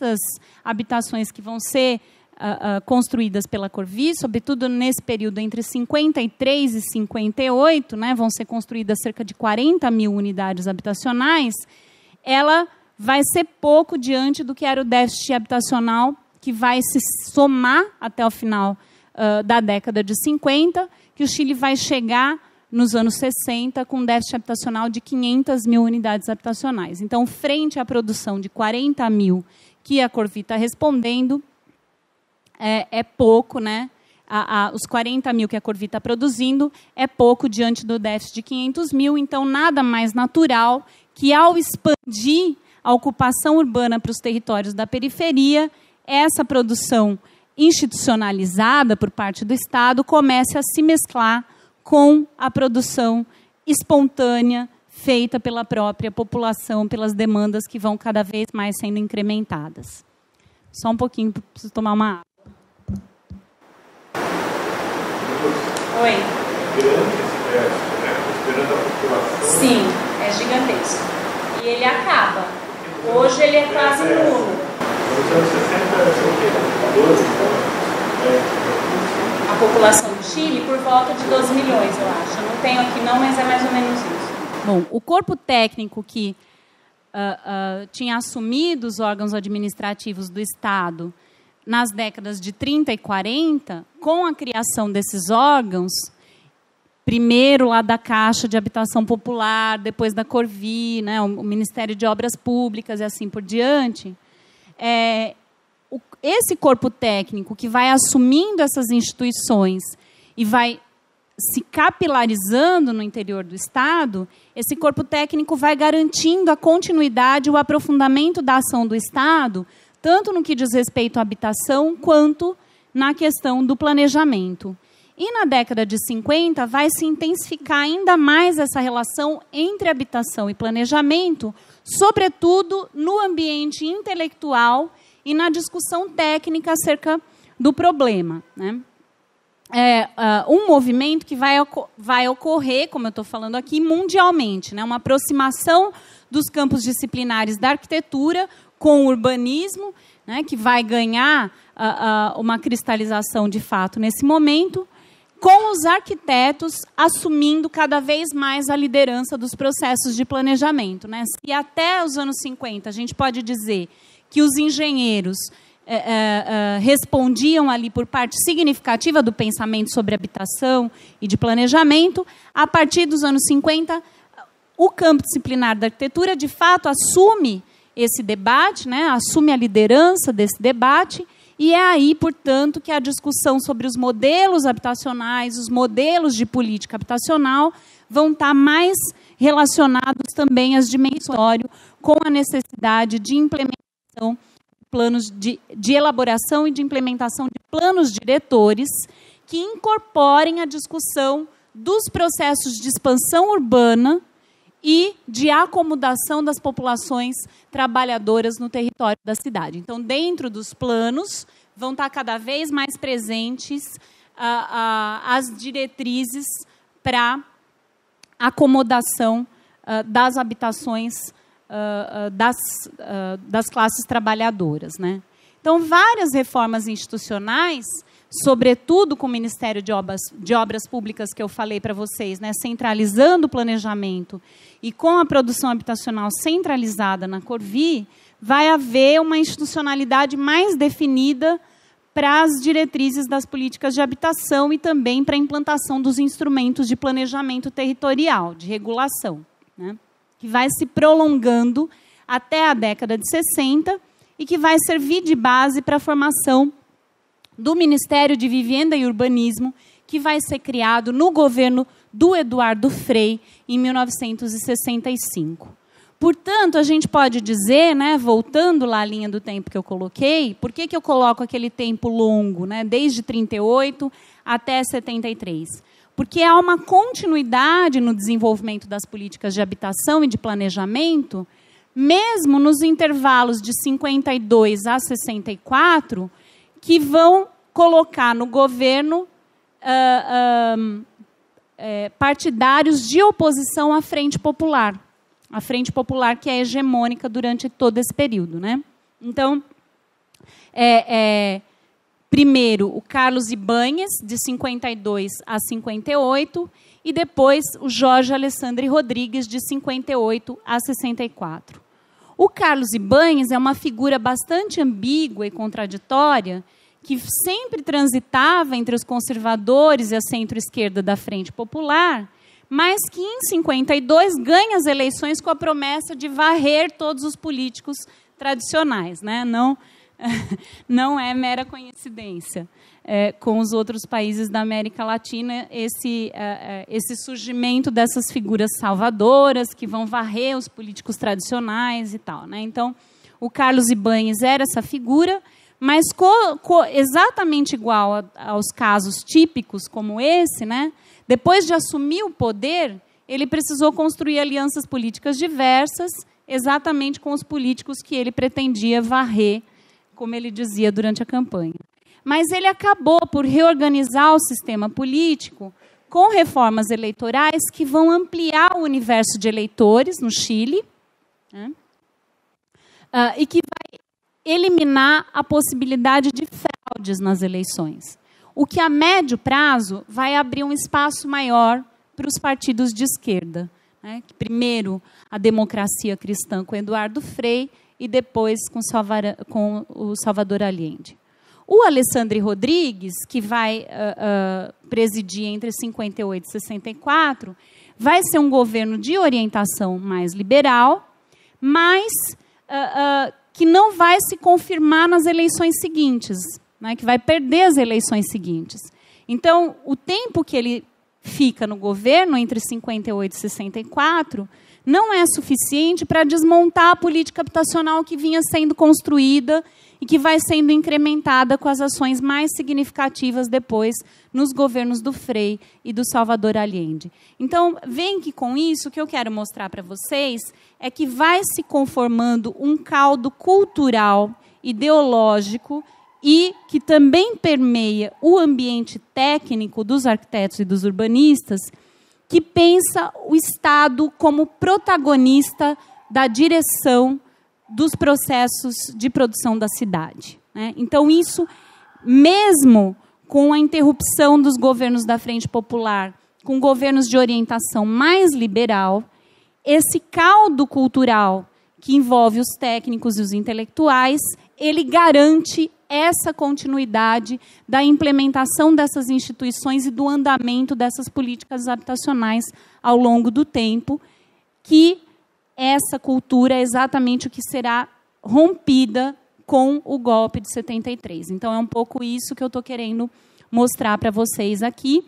estas habitações que vão ser uh, uh, construídas pela Corvi, sobretudo nesse período entre 53 e 58, né, vão ser construídas cerca de 40 mil unidades habitacionais, ela vai ser pouco diante do que era o déficit habitacional que vai se somar até o final uh, da década de 50, que o Chile vai chegar nos anos 60 com déficit habitacional de 500 mil unidades habitacionais. Então, frente à produção de 40 mil que a Corvi está respondendo é, é, pouco, né? A, a, os 40 mil que a Corvi está produzindo é pouco diante do déficit de 500 mil, então nada mais natural que ao expandir a ocupação urbana para os territórios da periferia, essa produção institucionalizada por parte do Estado comece a se mesclar com a produção espontânea feita pela própria população, pelas demandas que vão cada vez mais sendo incrementadas. Só um pouquinho, preciso tomar uma água. Oi. Sim, é gigantesco. E ele acaba. Hoje ele é quase nulo. Nos A população do Chile por volta de 12 milhões, eu acho. Eu não tenho aqui não, mas é mais ou menos isso. Bom, o corpo técnico que uh, uh, tinha assumido os órgãos administrativos do Estado nas décadas de 30 e 40, com a criação desses órgãos, primeiro lá da Caixa de Habitação Popular, depois da Corvi, né, o Ministério de Obras Públicas e assim por diante, é, o, esse corpo técnico que vai assumindo essas instituições e vai se capilarizando no interior do Estado, esse corpo técnico vai garantindo a continuidade e o aprofundamento da ação do Estado, tanto no que diz respeito à habitação, quanto na questão do planejamento. E na década de 50 vai se intensificar ainda mais essa relação entre habitação e planejamento, sobretudo no ambiente intelectual e na discussão técnica acerca do problema. Né? é, uh, um movimento que vai, vai ocorrer, como eu estou falando aqui, mundialmente, né? uma aproximação dos campos disciplinares da arquitetura com o urbanismo, né? que vai ganhar uh, uh, uma cristalização de fato nesse momento, com os arquitetos assumindo cada vez mais a liderança dos processos de planejamento. Né? E até os anos 50, a gente pode dizer que os engenheiros é, é, é, respondiam ali por parte significativa do pensamento sobre habitação e de planejamento, a partir dos anos 50, o campo disciplinar da arquitetura, de fato, assume esse debate, né, assume a liderança desse debate, e é aí, portanto, que a discussão sobre os modelos habitacionais, os modelos de política habitacional, vão estar tá mais relacionados também às dimensões com a necessidade de implementação planos de, de elaboração e de implementação de planos diretores que incorporem a discussão dos processos de expansão urbana e de acomodação das populações trabalhadoras no território da cidade. Então, dentro dos planos, vão estar cada vez mais presentes ah, ah, as diretrizes para acomodação ah, das habitações uh, das, ah, das classes trabalhadoras. Né? Então, várias reformas institucionais, sobretudo com o Ministério de Obras, de Obras Públicas que eu falei para vocês, né? centralizando o planejamento e com a produção habitacional centralizada na Corvi, vai haver uma institucionalidade mais definida para as diretrizes das políticas de habitação e também para a implantação dos instrumentos de planejamento territorial, de regulação. Né? que vai se prolongando até a década de 60 e que vai servir de base para a formação do Ministério de Vivenda e Urbanismo, que vai ser criado no governo do Eduardo Frei em 1965. Portanto, a gente pode dizer, né, voltando lá à linha do tempo que eu coloquei, por que, que eu coloco aquele tempo longo, né, desde 38 até 73? porque há uma continuidade no desenvolvimento das políticas de habitação e de planejamento, mesmo nos intervalos de 52 a 64, que vão colocar no governo ah, ah, é, partidários de oposição à Frente Popular, a Frente Popular que é hegemônica durante todo esse período, né? Então, é, é primeiro o Carlos Ibanhas, de 52 a 58, e depois o Jorge Alessandro Rodrigues, de 58 a 64. O Carlos Ibanhas é uma figura bastante ambígua e contraditória, que sempre transitava entre os conservadores e a centro-esquerda da Frente Popular, mas que em 52 ganha as eleições com a promessa de varrer todos os políticos tradicionais, né? Não não é mera coincidência. É, com os outros países da América Latina, esse, é, é, esse surgimento dessas figuras salvadoras que vão varrer os políticos tradicionais e tal. Né? Então, o Carlos Ibáñez era essa figura, mas co, co, exatamente igual a, aos casos típicos como esse, né? depois de assumir o poder, ele precisou construir alianças políticas diversas, exatamente com os políticos que ele pretendia varrer como ele dizia durante a campanha. Mas ele acabou por reorganizar o sistema político com reformas eleitorais que vão ampliar o universo de eleitores no Chile né? uh, e que vai eliminar a possibilidade de fraudes nas eleições. O que a médio prazo vai abrir um espaço maior para os partidos de esquerda. Né? Primeiro, a democracia cristã com Eduardo Frei, e depois com, Salvar com o Salvador Allende. O Alessandro Rodrigues, que vai uh, uh, presidir entre 58 e 64, vai ser um governo de orientação mais liberal, mas uh, que não vai se confirmar nas eleições seguintes, né, que vai perder as eleições seguintes. Então, o tempo que ele fica no governo, entre 58 e 64, não é suficiente para desmontar a política habitacional que vinha sendo construída e que vai sendo incrementada com as ações mais significativas depois nos governos do Frei e do Salvador Allende. Então, vem que com isso, o que eu quero mostrar para vocês é que vai se conformando um caldo cultural, ideológico e que também permeia o ambiente técnico dos arquitetos e dos urbanistas que pensa o Estado como protagonista da direção dos processos de produção da cidade. Né? Então, isso, mesmo com a interrupção dos governos da Frente Popular, com governos de orientação mais liberal, esse caldo cultural que envolve os técnicos e os intelectuais, ele garante essa continuidade da implementação dessas instituições e do andamento dessas políticas habitacionais ao longo do tempo, que essa cultura é exatamente o que será rompida com o golpe de 73. Então, é um pouco isso que eu estou querendo mostrar para vocês aqui,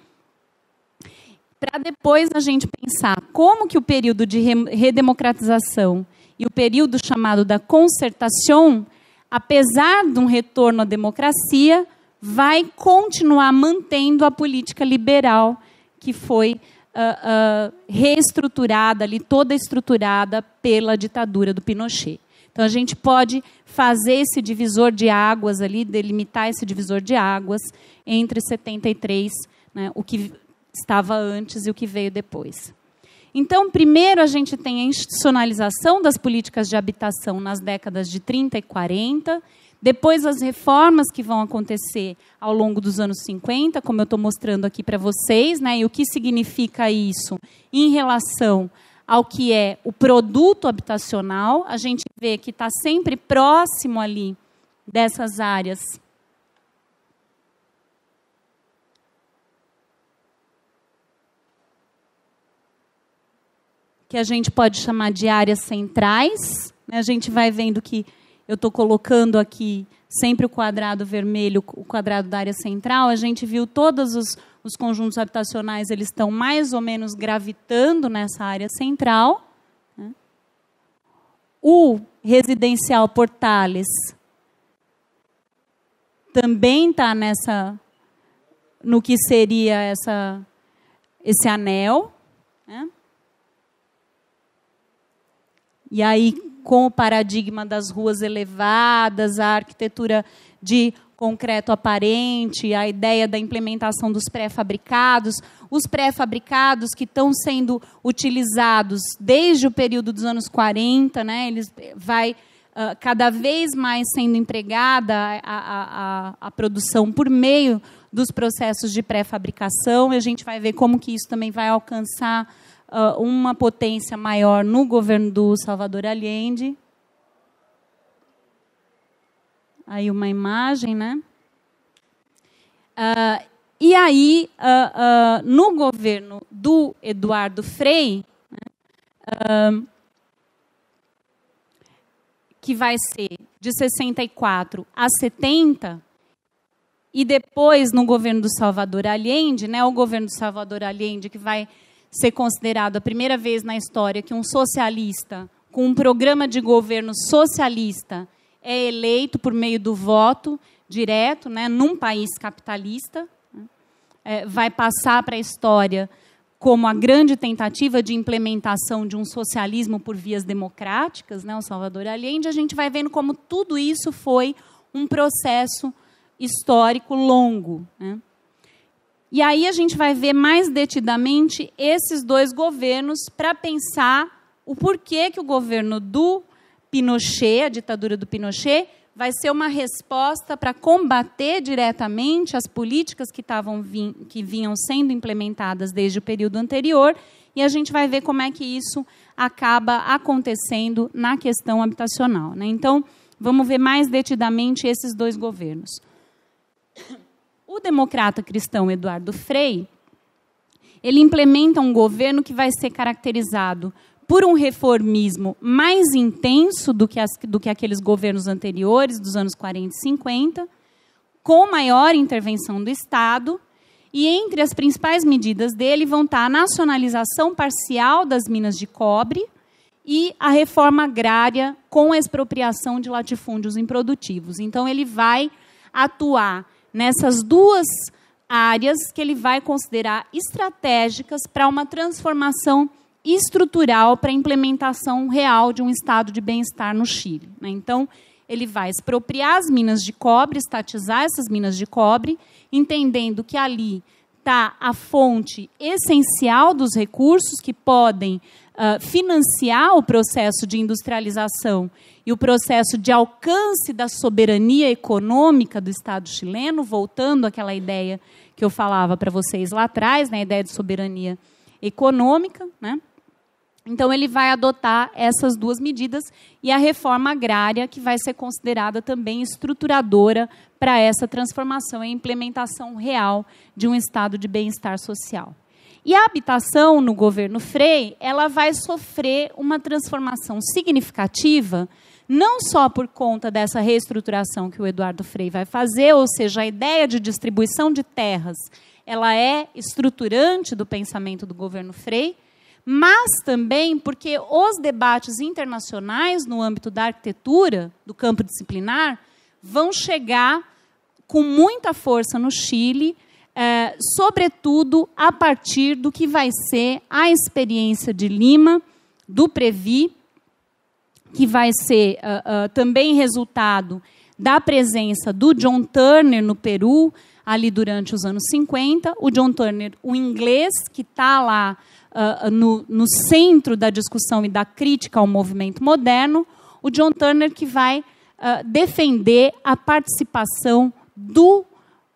para depois a gente pensar como que o período de redemocratização e o período chamado da concertação apesar de um retorno à democracia, vai continuar mantendo a política liberal que foi uh, uh, reestruturada ali, toda estruturada pela ditadura do Pinochet. Então a gente pode fazer esse divisor de águas ali, delimitar esse divisor de águas entre 73, né, o que estava antes e o que veio depois. Então, primeiro a gente tem a institucionalização das políticas de habitação nas décadas de 30 e 40, depois as reformas que vão acontecer ao longo dos anos 50, como eu estou mostrando aqui para vocês, né, e o que significa isso em relação ao que é o produto habitacional. A gente vê que está sempre próximo ali dessas áreas que a gente pode chamar de áreas centrais. Né? A gente vai vendo que eu estou colocando aqui sempre o quadrado vermelho, o quadrado da área central. A gente viu todos os, os conjuntos habitacionais, eles estão mais ou menos gravitando nessa área central. Né? O residencial Portales também está nessa, no que seria essa, esse anel. Né? E aí, com o paradigma das ruas elevadas, a arquitetura de concreto aparente, a ideia da implementação dos pré-fabricados, os pré-fabricados que estão sendo utilizados desde o período dos anos 40, né, eles vai uh, cada vez mais sendo empregada a, a, a, a produção por meio dos processos de pré-fabricação, e a gente vai ver como que isso também vai alcançar uh, uma potência maior no governo do Salvador Allende. Aí uma imagem, né? Uh, e aí, uh, no governo do Eduardo Frei, né, que vai ser de 64 a 70, e depois no governo do Salvador Allende, né, o governo do Salvador Allende que vai ser considerado a primeira vez na história que um socialista, com um programa de governo socialista, é eleito por meio do voto direto, né, num país capitalista, né, é, vai passar para a história como a grande tentativa de implementação de um socialismo por vias democráticas, né, o Salvador Allende, a gente vai vendo como tudo isso foi um processo histórico longo. Né? E aí a gente vai ver mais detidamente esses dois governos para pensar o porquê que o governo do Pinochet, a ditadura do Pinochet, vai ser uma resposta para combater diretamente as políticas que, estavam que vinham sendo implementadas desde o período anterior, e a gente vai ver como é que isso acaba acontecendo na questão habitacional. Né? Então, vamos ver mais detidamente esses dois governos. O democrata cristão Eduardo Frei, ele implementa um governo que vai ser caracterizado por um reformismo mais intenso do que, as, do que aqueles governos anteriores, dos anos 40 e 50, com maior intervenção do Estado, e entre as principais medidas dele vão estar a nacionalização parcial das minas de cobre e a reforma agrária com expropriação de latifúndios improdutivos. Então, ele vai atuar nessas duas áreas que ele vai considerar estratégicas para uma transformação estrutural para a implementação real de um estado de bem-estar no Chile. Né? Então, ele vai expropriar as minas de cobre, estatizar essas minas de cobre, entendendo que ali está a fonte essencial dos recursos que podem ah, financiar o processo de industrialização e o processo de alcance da soberania econômica do Estado chileno, voltando àquela ideia que eu falava para vocês lá atrás, né, a ideia de soberania econômica, né? Então, ele vai adotar essas duas medidas e a reforma agrária, que vai ser considerada também estruturadora para essa transformação e implementação real de um estado de bem-estar social. E a habitação no governo Frei, ela vai sofrer uma transformação significativa, não só por conta dessa reestruturação que o Eduardo Frei vai fazer, ou seja, a ideia de distribuição de terras, ela é estruturante do pensamento do governo Frei, mas também porque os debates internacionais no âmbito da arquitetura, do campo disciplinar, vão chegar com muita força no Chile, é, sobretudo a partir do que vai ser a experiência de Lima, do Previ, que vai ser uh, uh, também resultado da presença do John Turner no Peru, ali durante os anos 50. O John Turner, o inglês, que está lá uh, no, no centro da discussão e da crítica ao movimento moderno, o John Turner que vai defender a participação do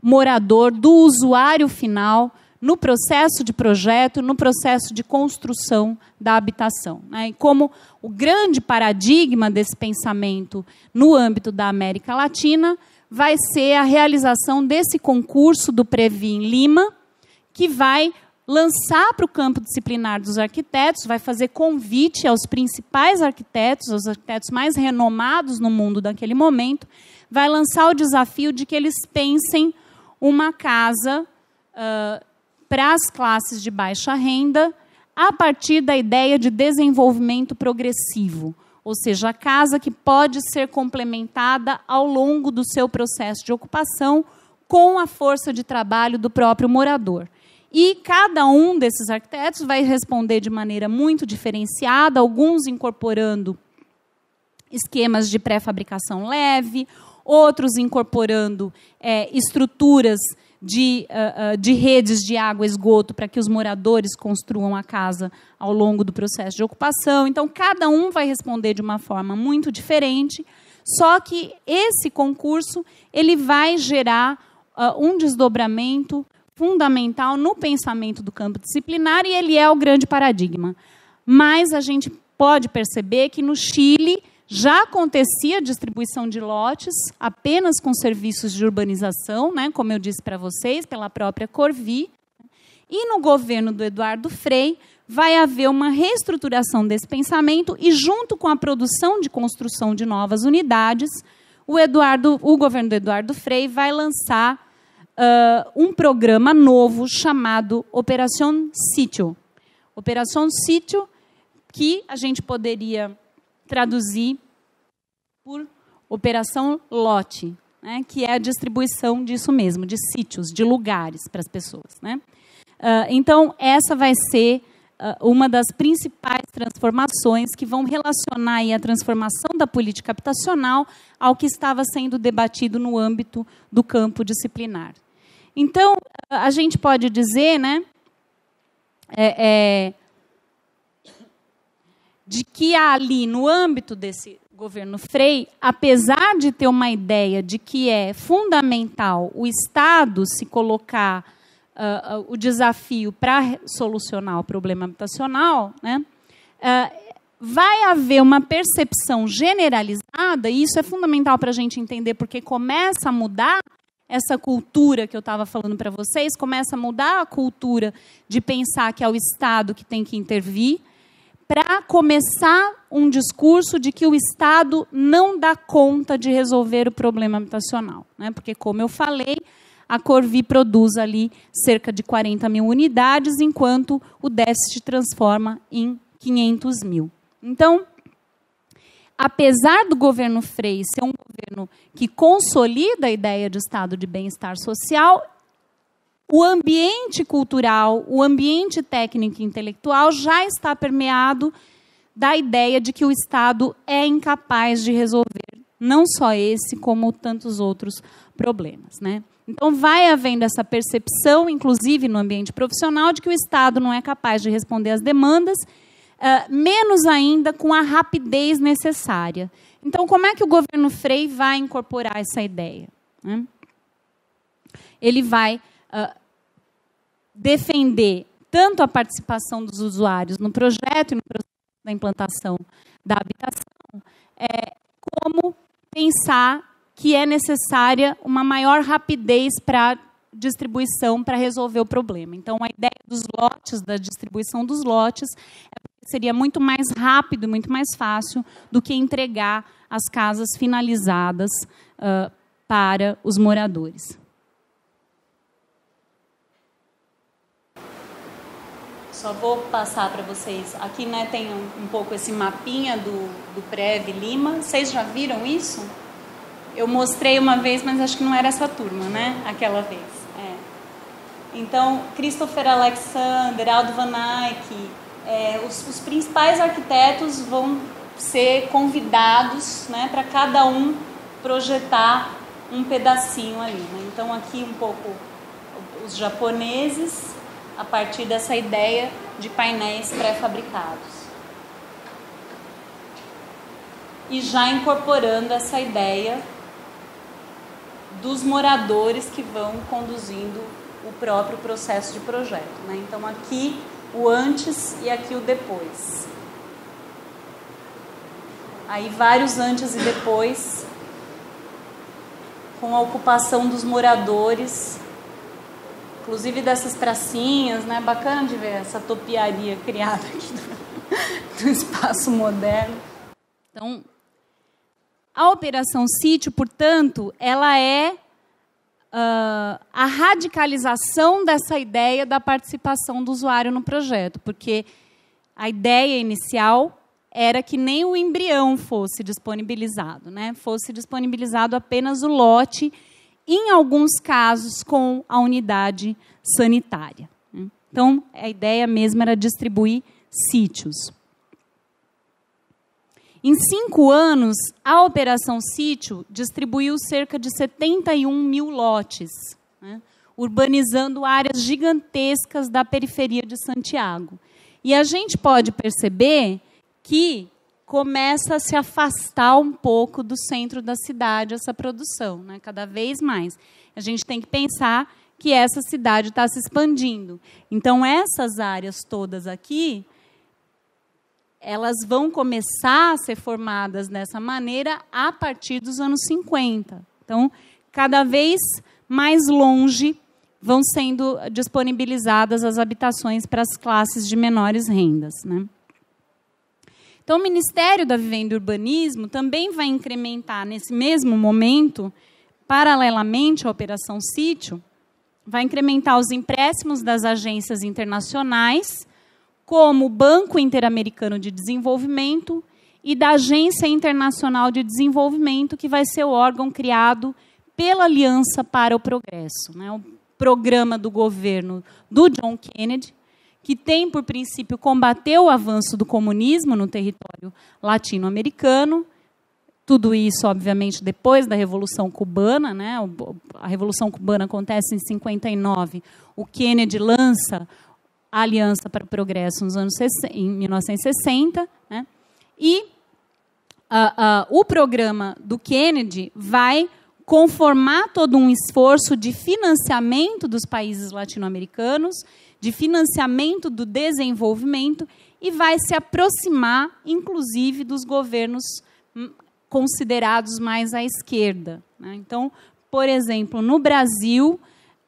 morador, do usuário final, no processo de projeto, no processo de construção da habitação. Né? E como o grande paradigma desse pensamento no âmbito da América Latina vai ser a realização desse concurso do Previ em Lima, que vai lançar para o campo disciplinar dos arquitetos, vai fazer convite aos principais arquitetos, aos arquitetos mais renomados no mundo daquele momento, vai lançar o desafio de que eles pensem uma casa uh, para as classes de baixa renda, a partir da ideia de desenvolvimento progressivo, ou seja, a casa que pode ser complementada ao longo do seu processo de ocupação com a força de trabalho do próprio morador. E cada um desses arquitetos vai responder de maneira muito diferenciada, alguns incorporando esquemas de pré-fabricação leve, outros incorporando é, estruturas de, uh, uh, de redes de água, esgoto, para que os moradores construam a casa ao longo do processo de ocupação. Então, cada um vai responder de uma forma muito diferente, só que esse concurso ele vai gerar uh, um desdobramento fundamental no pensamento do campo disciplinar e ele é o grande paradigma. Mas a gente pode perceber que no Chile já acontecia a distribuição de lotes apenas com serviços de urbanização, né, como eu disse para vocês, pela própria Corvi. E no governo do Eduardo Frei vai haver uma reestruturação desse pensamento e junto com a produção de construção de novas unidades, o Eduardo, o governo do Eduardo Frei vai lançar uh, um programa novo chamado Operação Sítio. Operação Sítio que a gente poderia traduzir por operação lote, né, que é a distribuição disso mesmo, de sítios, de lugares para as pessoas. Né? Uh, então, essa vai ser uh, uma das principais transformações que vão relacionar aí, a transformação da política habitacional ao que estava sendo debatido no âmbito do campo disciplinar. Então, ah, a gente pode dizer né, é, é, de que ali, no âmbito desse governo Frei, apesar de ter uma ideia de que é fundamental o Estado se colocar uh, o desafio para solucionar o problema habitacional, né, uh, vai haver uma percepção generalizada, e isso é fundamental para a gente entender, porque começa a mudar essa cultura que eu estava falando para vocês, começa a mudar a cultura de pensar que é o Estado que tem que intervir, para começar um discurso de que o Estado não dá conta de resolver o problema habitacional. Né? Porque, como eu falei, a Corvi produz ali cerca de 40 mil unidades, enquanto o déficit transforma em 500 mil. Então, apesar do governo Frei ser um governo que consolida a ideia de estado de bem-estar social, o ambiente cultural, o ambiente técnico e intelectual já está permeado da ideia de que o Estado é incapaz de resolver não só esse, como tantos outros problemas. Né? Então, vai havendo essa percepção, inclusive no ambiente profissional, de que o Estado não é capaz de responder às demandas, uh, menos ainda com a rapidez necessária. Então, como é que o governo Frei vai incorporar essa ideia? Né? Ele vai uh, defender tanto a participação dos usuários no projeto e no processo da implantação da habitação, é, como pensar que é necessária uma maior rapidez para distribuição para resolver o problema. Então, a ideia dos lotes, da distribuição dos lotes, é seria muito mais rápido, muito mais fácil do que entregar as casas finalizadas uh, para os moradores. Só vou passar para vocês. Aqui né, tem um, um, pouco esse mapinha do, do Prev Lima. Vocês já viram isso? Eu mostrei uma vez, mas acho que não era essa turma, né? Aquela vez. É. Então, Christopher Alexander, Aldo Van Eyck, é, os, os, principais arquitetos vão ser convidados né, para cada um projetar um pedacinho ali. Né? Então, aqui um pouco os japoneses, a partir dessa ideia de painéis pré-fabricados. E já incorporando essa ideia dos moradores que vão conduzindo o próprio processo de projeto. Né? Então, aqui o antes e aqui o depois. Aí, vários antes e depois, com a ocupação dos moradores inclusive dessas pracinhas, né? Bacana de ver essa topiaria criada aqui do, do espaço moderno. Então, a operação sítio, portanto, ela é Uh, a radicalização dessa ideia da participação do usuário no projeto, porque a ideia inicial era que nem o embrião fosse disponibilizado, né? fosse disponibilizado apenas o lote em alguns casos, com a unidade sanitária. Então, a ideia mesmo era distribuir sítios. Em cinco anos, a Operação Sítio distribuiu cerca de 71 mil lotes, né, urbanizando áreas gigantescas da periferia de Santiago. E a gente pode perceber que começa a se afastar um pouco do centro da cidade essa produção, né? cada vez mais. A gente tem que pensar que essa cidade está se expandindo. Então, essas áreas todas aqui, elas vão começar a ser formadas dessa maneira a partir dos anos 50. Então, cada vez mais longe vão sendo disponibilizadas as habitações para as classes de menores rendas. Né? Então, o Ministério da Vivenda e Urbanismo também vai incrementar, nesse mesmo momento, paralelamente à Operação Sítio, vai incrementar os empréstimos das agências internacionais, como o Banco Interamericano de Desenvolvimento e da Agência Internacional de Desenvolvimento, que vai ser o órgão criado pela Aliança para o Progresso, né? o programa do governo do John Kennedy, que tem por princípio combater o avanço do comunismo no território latino-americano. Tudo isso, obviamente, depois da Revolução Cubana. Né? A Revolução Cubana acontece em 59. O Kennedy lança a Aliança para o Progresso nos anos 60, em 1960. Né? E uh, uh, o programa do Kennedy vai conformar todo um esforço de financiamento dos países latino-americanos de financiamento do desenvolvimento e vai se aproximar, inclusive, dos governos hum, considerados mais à esquerda. Né? Então, por exemplo, no Brasil,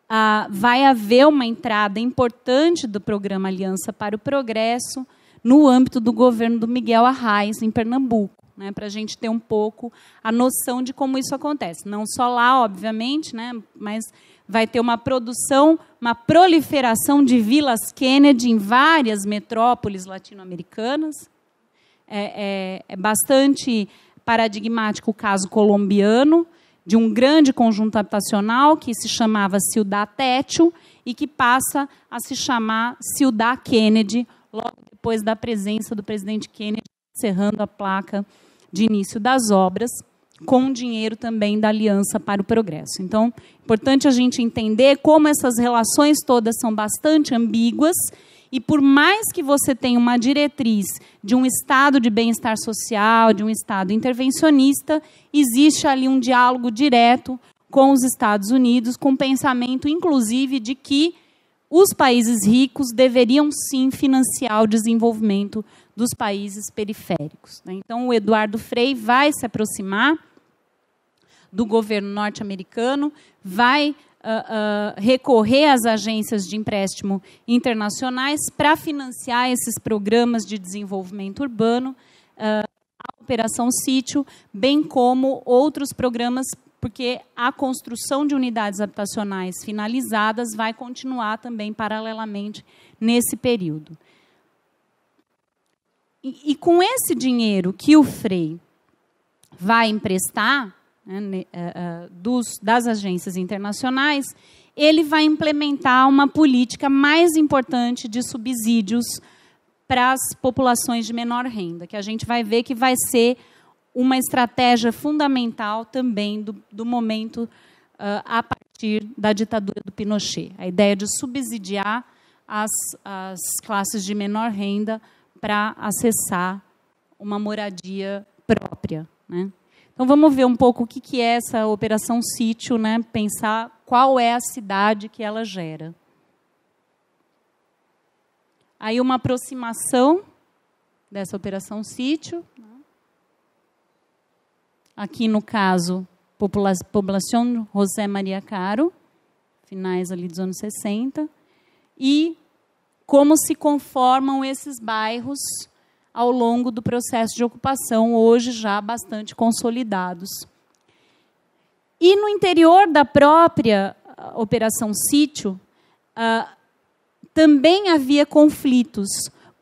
ah, vai haver uma entrada importante do programa Aliança para o Progresso no âmbito do governo do Miguel Arraes, em Pernambuco. Né, para a gente ter um pouco a noção de como isso acontece. Não só lá, obviamente, né, mas vai ter uma produção, uma proliferação de vilas Kennedy em várias metrópoles latino-americanas. É, é, é bastante paradigmático o caso colombiano, de um grande conjunto habitacional que se chamava Ciudad Tétio e que passa a se chamar Ciudad Kennedy, logo depois da presença do presidente Kennedy, encerrando a placa de início das obras com dinheiro também da Aliança para o Progresso. Então, é importante a gente entender como essas relações todas são bastante ambíguas. E por mais que você tenha uma diretriz de um estado de bem-estar social, de um estado intervencionista, existe ali um diálogo direto com os Estados Unidos, com o pensamento, inclusive, de que os países ricos deveriam sim financiar o desenvolvimento dos países periféricos. Né? Então, o Eduardo Frei vai se aproximar do governo norte-americano, vai Uh, uh, recorrer às agências de empréstimo internacionais para financiar esses programas de desenvolvimento urbano, uh, a Operação Sítio, bem como outros programas, porque a construção de unidades habitacionais finalizadas vai continuar também paralelamente nesse período. E, e com esse dinheiro que o FREI vai emprestar, né, eh, eh, dos, das agências internacionais, ele vai implementar uma política mais importante de subsídios para as populações de menor renda, que a gente vai ver que vai ser uma estratégia fundamental também do, do momento uh, a partir da ditadura do Pinochet. A ideia de subsidiar as, as classes de menor renda para acessar uma moradia própria. Né? Então vamos ver um pouco o que, é essa operação sítio, né? pensar qual é a cidade que ela gera. Aí uma aproximação dessa operação sítio. Aqui no caso, população José Maria Caro, finais ali dos anos 60. E como se conformam esses bairros ao longo do processo de ocupação, hoje já bastante consolidados. E no interior da própria ah, Operação Sítio, ah, também havia conflitos,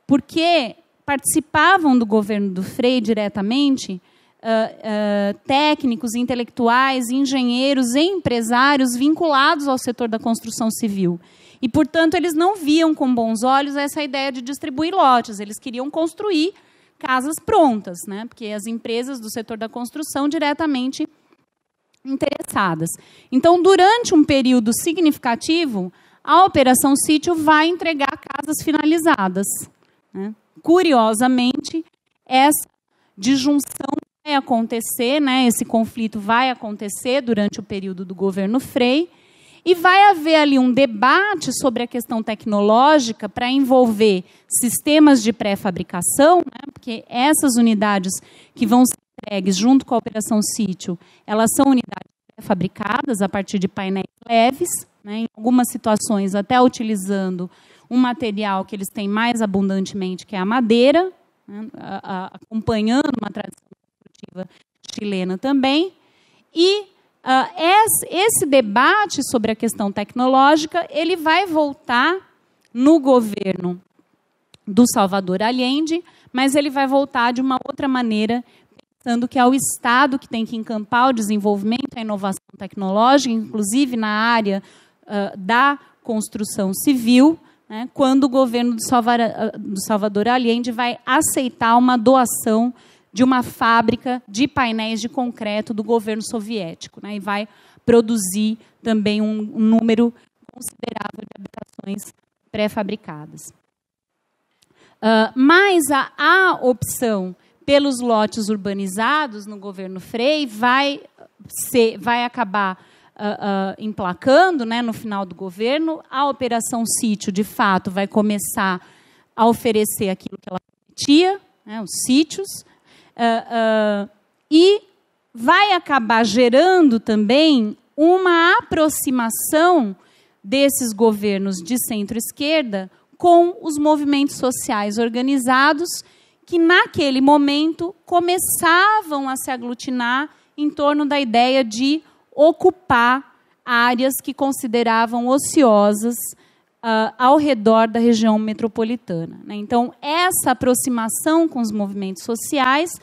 porque participavam do governo do Frei diretamente Uh, uh, técnicos, intelectuais, engenheiros e empresários vinculados ao setor da construção civil. E, portanto, eles não viam com bons olhos essa ideia de distribuir lotes, eles queriam construir casas prontas, né? porque as empresas do setor da construção diretamente interessadas. Então, durante um período significativo, a Operação Sítio vai entregar casas finalizadas. Né? Curiosamente, essa disjunção vai acontecer, né? esse conflito vai acontecer durante o período do governo Frei, e vai haver ali um debate sobre a questão tecnológica para envolver sistemas de pré-fabricação, né, porque essas unidades que vão ser entregues junto com a Operação Sítio, elas são unidades pré-fabricadas a partir de painéis leves, né, em algumas situações até utilizando um material que eles têm mais abundantemente, que é a madeira, né, acompanhando uma tradição produtiva chilena também, e ah, esse debate sobre a questão tecnológica ele vai voltar no governo do Salvador Allende, mas ele vai voltar de uma outra maneira, pensando que é o Estado que tem que encampar o desenvolvimento, a inovação tecnológica, inclusive na área ah, da construção civil, né, quando o governo do ah, Salvador, Allende vai aceitar uma doação de uma fábrica de painéis de concreto do governo soviético, né, e vai produzir também um, um número considerável de habitações pré-fabricadas. Uh, mas a, a opção pelos lotes urbanizados no governo Frei vai, ser, vai acabar uh, uh, emplacando né, no final do governo. A Operação Sítio, de fato, vai começar a oferecer aquilo que ela prometia, né, os sítios. Uh, uh, e vai acabar gerando também uma aproximação desses governos de centro-esquerda com os movimentos sociais organizados que, naquele momento, começavam a se aglutinar em torno da ideia de ocupar áreas que consideravam ociosas Uh, ao redor da região metropolitana. Né? Então, essa aproximação com os movimentos sociais, uh,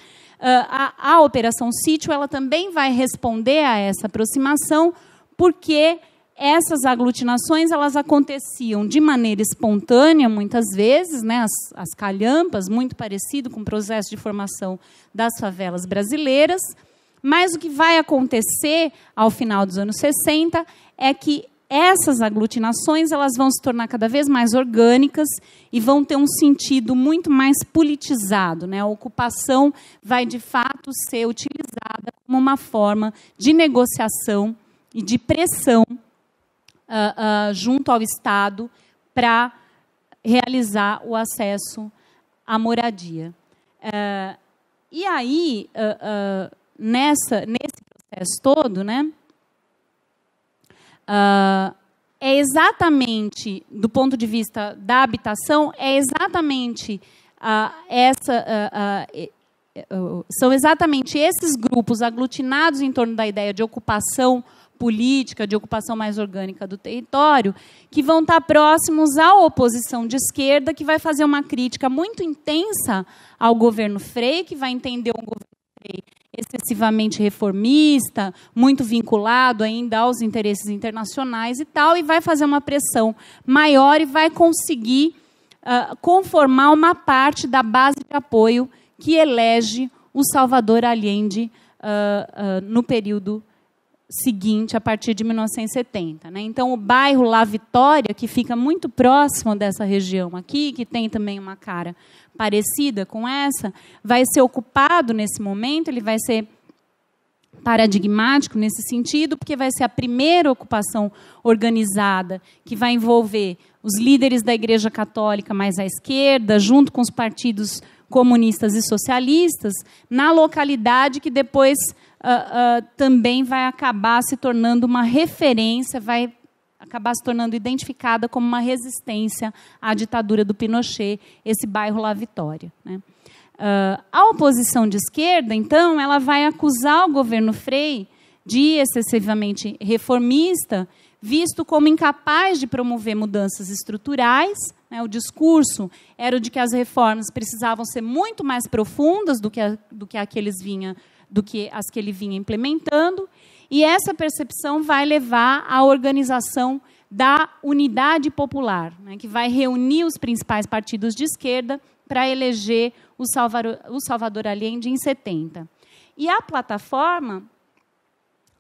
a, a, Operação Sítio, ela também vai responder a essa aproximação, porque essas aglutinações elas aconteciam de maneira espontânea, muitas vezes, né? as, as calhampas, muito parecido com o processo de formação das favelas brasileiras. Mas o que vai acontecer ao final dos anos 60 é que essas aglutinações elas vão se tornar cada vez mais orgânicas e vão ter um sentido muito mais politizado. Né? A ocupação vai, de fato, ser utilizada como uma forma de negociação e de pressão uh, uh, junto ao Estado para realizar o acesso à moradia. Uh, e aí, ah, nessa, nesse processo todo, né, Uh, é exatamente, do ponto de vista da habitação, é exatamente uh, essa, uh, são exatamente esses grupos aglutinados em torno da ideia de ocupação política, de ocupação mais orgânica do território, que vão estar próximos à oposição de esquerda, que vai fazer uma crítica muito intensa ao governo Frei, que vai entender o governo Frei excessivamente reformista, muito vinculado ainda aos interesses internacionais e tal, e vai fazer uma pressão maior e vai conseguir uh, conformar uma parte da base de apoio que elege o Salvador Allende uh, uh, no período seguinte, a partir de 1970. Né? Então, o bairro La Vitória, que fica muito próximo dessa região aqui, que tem também uma cara parecida com essa, vai ser ocupado nesse momento, ele vai ser paradigmático nesse sentido, porque vai ser a primeira ocupação organizada que vai envolver os líderes da Igreja Católica mais à esquerda, junto com os partidos comunistas e socialistas, na localidade que depois uh, uh, também vai acabar se tornando uma referência, vai acabar se tornando identificada como uma resistência à ditadura do Pinochet, esse bairro lá Vitória. Né? Uh, a oposição de esquerda, então, ela vai acusar o governo Frei de excessivamente reformista, visto como incapaz de promover mudanças estruturais. Né? O discurso era o de que as reformas precisavam ser muito mais profundas do que, a, do que aqueles vinham do que as que ele vinha implementando, e essa percepção vai levar à organização da unidade popular, né, que vai reunir os principais partidos de esquerda para eleger o Salvador, o Salvador Allende em 70. E a plataforma,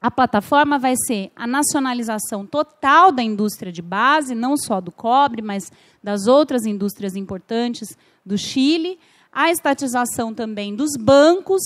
a plataforma vai ser a nacionalização total da indústria de base, não só do cobre, mas das outras indústrias importantes do Chile, a estatização também dos bancos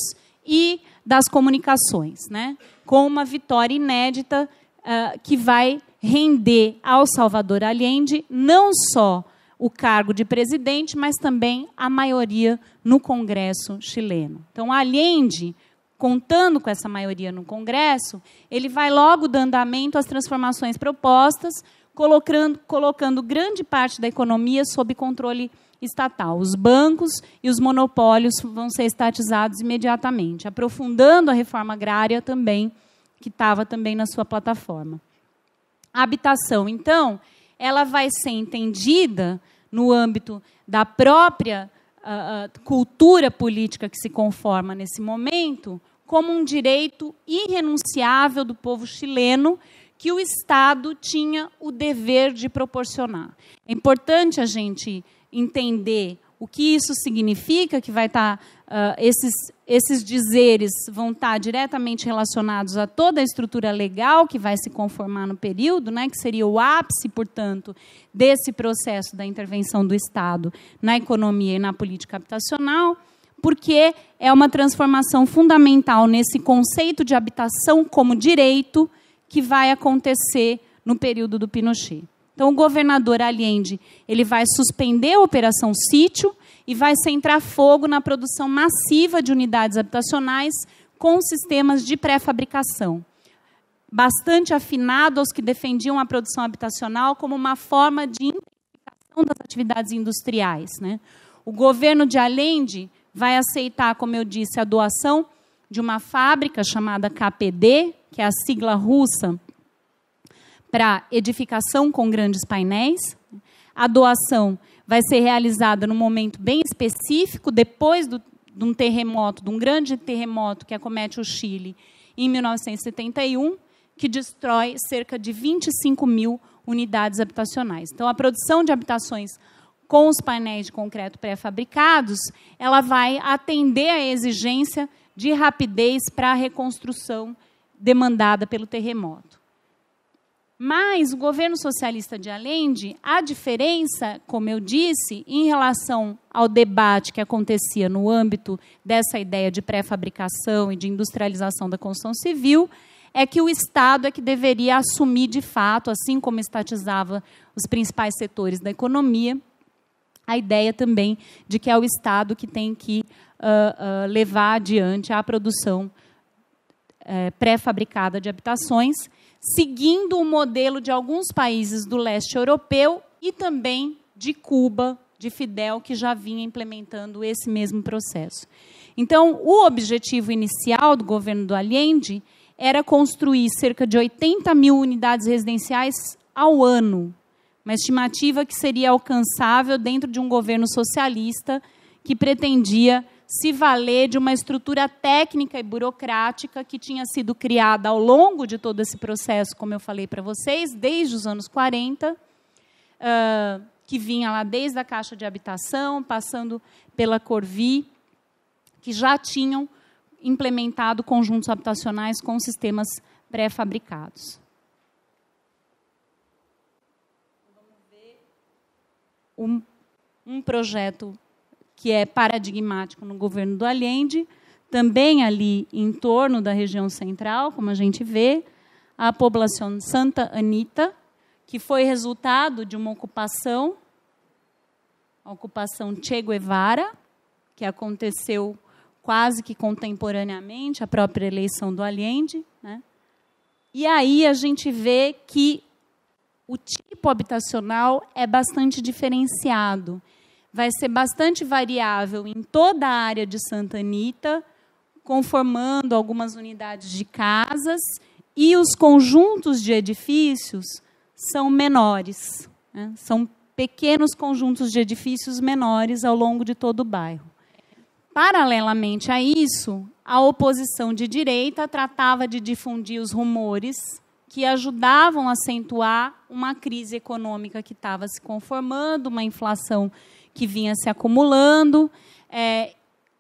e das comunicações, né? com uma vitória inédita uh, que vai render ao Salvador Allende não só o cargo de presidente, mas também a maioria no Congresso chileno. Então, Allende, contando com essa maioria no Congresso, ele vai logo dando andamento às transformações propostas, colocando, colocando grande parte da economia sob controle estatal. Os bancos e os monopólios vão ser estatizados imediatamente, aprofundando a reforma agrária também, que estava também na sua plataforma. A habitação, então, ela vai ser entendida no âmbito da própria uh, cultura política que se conforma nesse momento, como um direito irrenunciável do povo chileno que o Estado tinha o dever de proporcionar. É importante a gente entender o que isso significa, que vai estar tá, uh, esses esses dizeres vão estar tá diretamente relacionados a toda a estrutura legal que vai se conformar no período, né, que seria o ápice, portanto, desse processo da intervenção do Estado na economia e na política habitacional, porque é uma transformação fundamental nesse conceito de habitação como direito que vai acontecer no período do Pinochet. Então o governador Allende, ele vai suspender a operação sítio e vai centrar fogo na produção massiva de unidades habitacionais com sistemas de pré-fabricação. Bastante afinado aos que defendiam a produção habitacional como uma forma de intensificação das atividades industriais, né? O governo de Allende vai aceitar, como eu disse, a doação de uma fábrica chamada KPD, que é a sigla russa para edificação com grandes painéis. A doação vai ser realizada num momento bem específico, depois do, de um terremoto, de um grande terremoto que acomete o Chile em 1971, que destrói cerca de 25 mil unidades habitacionais. Então, a produção de habitações com os painéis de concreto pré-fabricados, ela vai atender à exigência de rapidez para a reconstrução demandada pelo terremoto. Mas o governo socialista de Allende, a diferença, como eu disse, em relação ao debate que acontecia no âmbito dessa ideia de pré-fabricação e de industrialização da construção civil, é que o Estado é que deveria assumir de fato, assim como estatizava os principais setores da economia, a ideia também de que é o Estado que tem que uh, uh, levar adiante a produção uh, pré-fabricada de habitações seguindo o modelo de alguns países do leste europeu e também de Cuba, de Fidel, que já vinha implementando esse mesmo processo. Então, o objetivo inicial do governo do Allende era construir cerca de 80 mil unidades residenciais ao ano, uma estimativa que seria alcançável dentro de um governo socialista que pretendia se valer de uma estrutura técnica e burocrática que tinha sido criada ao longo de todo esse processo, como eu falei para vocês, desde os anos 40, uh, ah, que vinha lá desde a Caixa de Habitação, passando pela Corvi, que já tinham implementado conjuntos habitacionais com sistemas pré-fabricados. Um, um projeto que é paradigmático no governo do Allende, também ali em torno da região central, como a gente vê, a população Santa Anita, que foi resultado de uma ocupação, a ocupação Che Guevara, que aconteceu quase que contemporaneamente à própria eleição do Allende. Né? E aí a gente vê que o tipo habitacional é bastante diferenciado vai ser bastante variável em toda a área de Santa Anita, conformando algumas unidades de casas, e os conjuntos de edifícios são menores, né? são pequenos conjuntos de edifícios menores ao longo de todo o bairro. Paralelamente a isso, a oposição de direita tratava de difundir os rumores que ajudavam a acentuar uma crise econômica que estava se conformando, uma inflação que vinha se acumulando, é,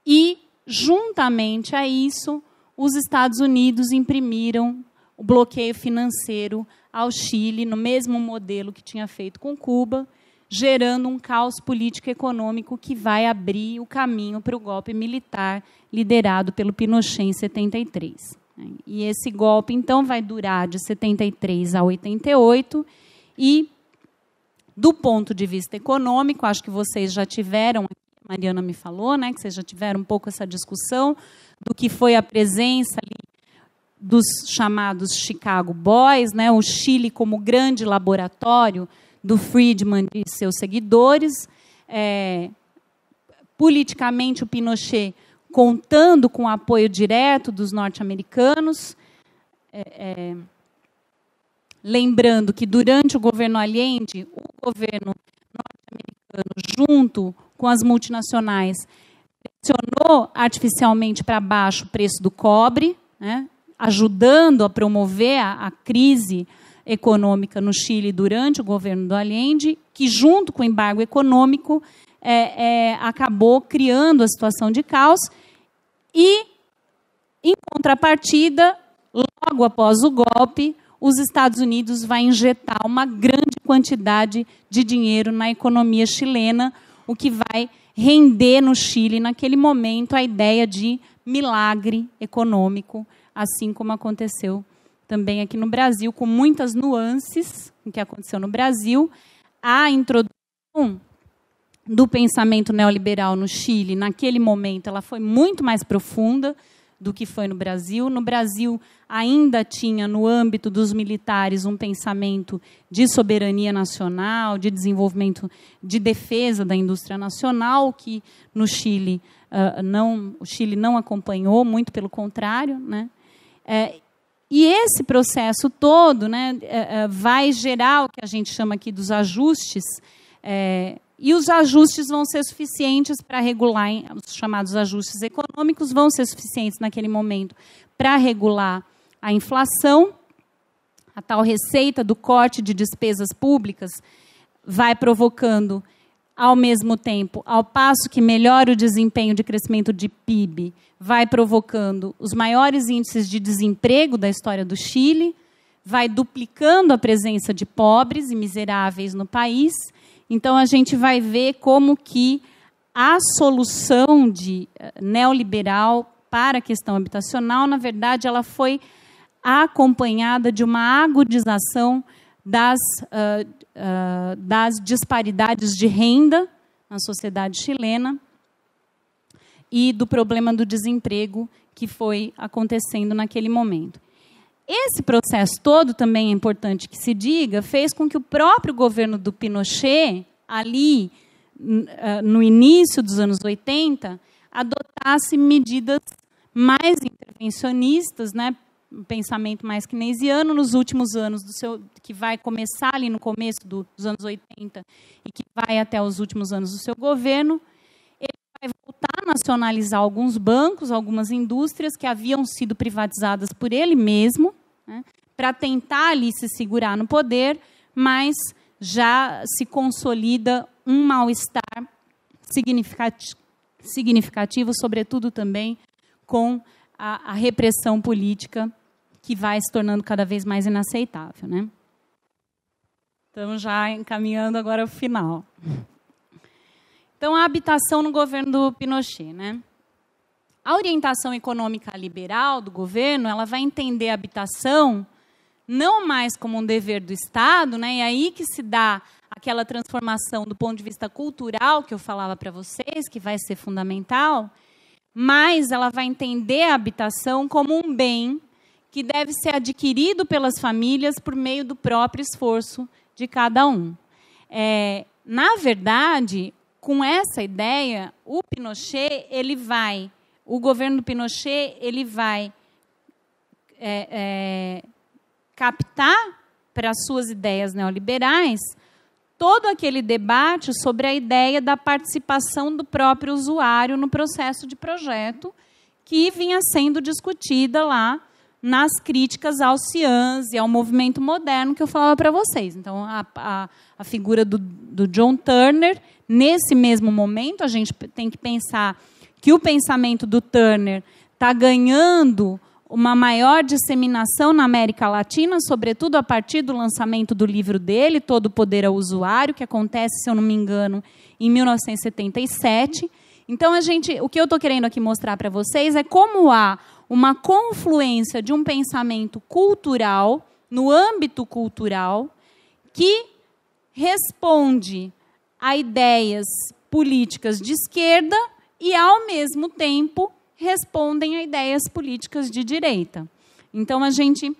e, juntamente a isso, os Estados Unidos imprimiram o bloqueio financeiro ao Chile, no mesmo modelo que tinha feito com Cuba, gerando um caos político-econômico que vai abrir o caminho para o golpe militar liderado pelo Pinochet em 73. E esse golpe, então, vai durar de 73 a 88 e do ponto de vista econômico, acho que vocês já tiveram, a Mariana me falou, né, que vocês já tiveram um pouco essa discussão do que foi a presença ali dos chamados Chicago Boys, né, o Chile como grande laboratório do Friedman e seus seguidores. É, politicamente, o Pinochet contando com o apoio direto dos norte-americanos. É, é, Lembrando que durante o governo Allende, o governo norte-americano, junto com as multinacionais, pressionou artificialmente para baixo o preço do cobre, né, ajudando a promover a, a crise econômica no Chile durante o governo do Allende, que, junto com o embargo econômico, é, é, acabou criando a situação de caos. E, em contrapartida, logo após o golpe, os Estados Unidos vai injetar uma grande quantidade de dinheiro na economia chilena, o que vai render no Chile, naquele momento, a ideia de milagre econômico, assim como aconteceu também aqui no Brasil, com muitas nuances o que aconteceu no Brasil, a introdução do pensamento neoliberal no Chile, naquele momento, ela foi muito mais profunda do que foi no Brasil. No Brasil, ainda tinha, no âmbito dos militares, um pensamento de soberania nacional, de desenvolvimento, de defesa da indústria nacional, que no Chile, uh, não, o Chile não acompanhou, muito pelo contrário. Né? É, e esse processo todo né, é, é, vai gerar o que a gente chama aqui dos ajustes é, e os ajustes vão ser suficientes para regular, os chamados ajustes econômicos vão ser suficientes naquele momento para regular a inflação. A tal receita do corte de despesas públicas vai provocando, ao mesmo tempo, ao passo que melhora o desempenho de crescimento de PIB, vai provocando os maiores índices de desemprego da história do Chile, vai duplicando a presença de pobres e miseráveis no país então a gente vai ver como que a solução de eh, neoliberal para a questão habitacional, na verdade, ela foi acompanhada de uma agudização das, uh, uh, das disparidades de renda na sociedade chilena e do problema do desemprego que foi acontecendo naquele momento. Esse processo todo, também é importante que se diga, fez com que o próprio governo do Pinochet, ali eh, no início dos anos 80, adotasse medidas mais intervencionistas, né, um pensamento mais keynesiano nos últimos anos do seu que vai começar ali no começo do, dos anos 80 e que vai até os últimos anos do seu governo, ele vai voltar a nacionalizar alguns bancos, algumas indústrias que haviam sido privatizadas por ele mesmo né, para tentar ali se segurar no poder, mas já se consolida um mal-estar significativo, significativo, sobretudo também com a, a, repressão política que vai se tornando cada vez mais inaceitável. Né? Estamos já encaminhando agora o final. Então, a habitação no governo do Pinochet. Né? a orientação econômica liberal do governo, ela vai entender a habitação não mais como um dever do Estado, né? E é aí que se dá aquela transformação do ponto de vista cultural que eu falava para vocês, que vai ser fundamental, mas ela vai entender a habitação como um bem que deve ser adquirido pelas famílias por meio do próprio esforço de cada um. É, na verdade, com essa ideia, o Pinochet ele vai o governo do Pinochet ele vai é, é, captar para as suas ideias neoliberais todo aquele debate sobre a ideia da participação do próprio usuário no processo de projeto que vinha sendo discutida lá nas críticas ao CIANS e ao movimento moderno que eu falava para vocês. Então, a, a, a figura do, do John Turner, nesse mesmo momento, a gente tem que pensar que o pensamento do Turner está ganhando uma maior disseminação na América Latina, sobretudo a partir do lançamento do livro dele, Todo Poder ao é Usuário, que acontece, se eu não me engano, em 1977. Então, a gente, o que eu estou querendo aqui mostrar para vocês é como há uma confluência de um pensamento cultural, no âmbito cultural, que responde a ideias políticas de esquerda e, ao mesmo tempo, respondem a ideias políticas de direita. Então, a gente.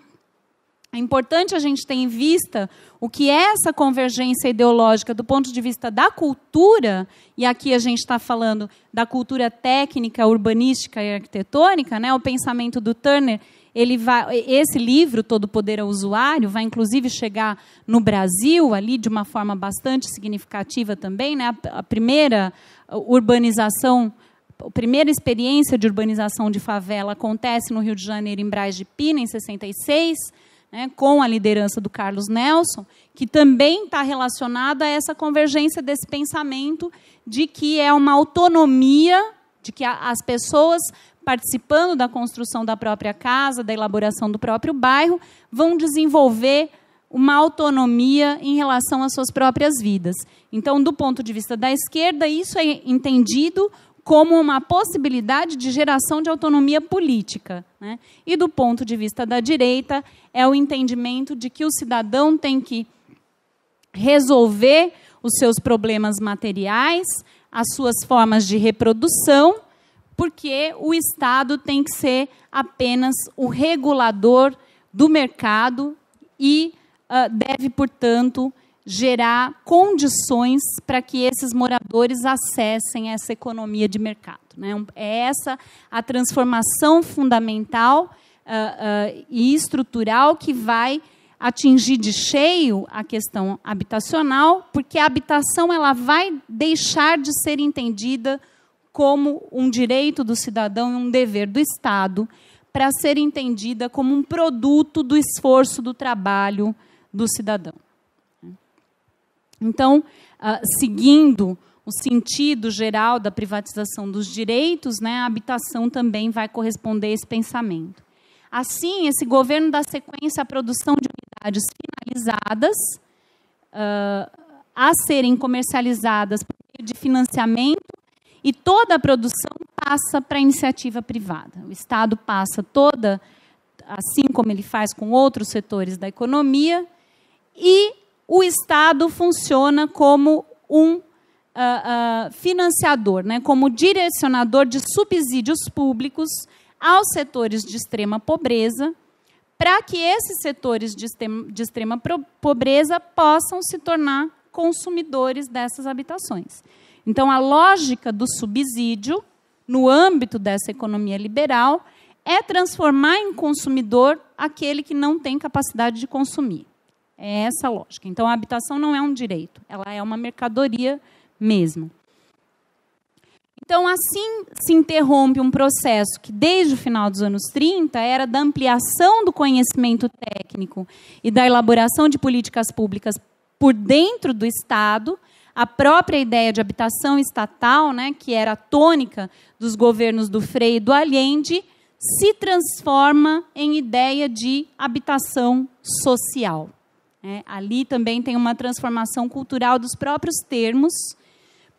É importante a gente ter em vista o que é essa convergência ideológica do ponto de vista da cultura, e aqui a gente está falando da cultura técnica, urbanística e arquitetônica, né? o pensamento do Turner. Ele vai, esse livro, Todo Poder ao Usuário, vai inclusive chegar no Brasil ali de uma forma bastante significativa também. Né? A, primeira, urbanização, a primeira experiência de urbanização de favela acontece no Rio de Janeiro, em Braz de Pina, em 66, né, com a liderança do Carlos Nelson, que também está relacionada a essa convergência desse pensamento de que é uma autonomia, de que as pessoas participando da construção da própria casa, da elaboração do próprio bairro, vão desenvolver uma autonomia em relação às suas próprias vidas. Então, do ponto de vista da esquerda, isso é entendido como uma possibilidade de geração de autonomia política. Né? E do ponto de vista da direita, é o entendimento de que o cidadão tem que resolver os seus problemas materiais, as suas formas de reprodução, porque o Estado tem que ser apenas o regulador do mercado e ah, deve, portanto, gerar condições para que esses moradores acessem essa economia de mercado. Né? É essa a transformação fundamental uh, uh, e estrutural que vai atingir de cheio a questão habitacional, porque a habitação ela vai deixar de ser entendida como um direito do cidadão e um dever do Estado para ser entendida como um produto do esforço do trabalho do cidadão. Então, ah, seguindo o sentido geral da privatização dos direitos, né, a habitação também vai corresponder a esse pensamento. Assim, esse governo dá sequência à produção de unidades finalizadas uh, a serem comercializadas por meio de financiamento e toda a produção passa para a iniciativa privada. O Estado passa toda, assim como ele faz com outros setores da economia, e o Estado funciona como um uh, uh, financiador, né, como direcionador de subsídios públicos aos setores de extrema pobreza, para que esses setores de extrema, de extrema pobreza possam se tornar consumidores dessas habitações. Então, a lógica do subsídio, no âmbito dessa economia liberal, é transformar em consumidor aquele que não tem capacidade de consumir. É essa a lógica. Então, a habitação não é um direito, ela é uma mercadoria mesmo. Então, assim se interrompe um processo que, desde o final dos anos 30, era da ampliação do conhecimento técnico e da elaboração de políticas públicas por dentro do Estado, a própria ideia de habitação estatal, né, que era a tônica dos governos do Frei e do Allende, se transforma em ideia de habitação social. Né? ali também tem uma transformação cultural dos próprios termos,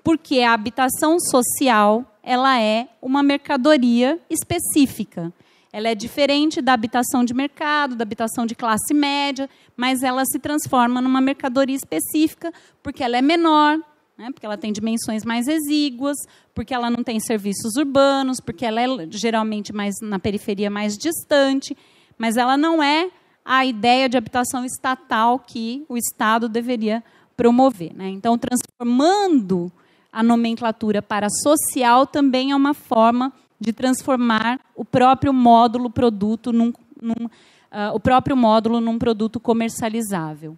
porque a habitação social ela é uma mercadoria específica. Ela é diferente da habitação de mercado, da habitação de classe média, mas ela se transforma numa mercadoria específica porque ela é menor, né, porque ela tem dimensões mais exíguas, porque ela não tem serviços urbanos, porque ela é geralmente mais na periferia mais distante, mas ela não é a ideia de habitação estatal que o Estado deveria promover. Né? Então, transformando a nomenclatura para social também é uma forma de transformar o próprio módulo produto num, num uh, o próprio módulo num produto comercializável.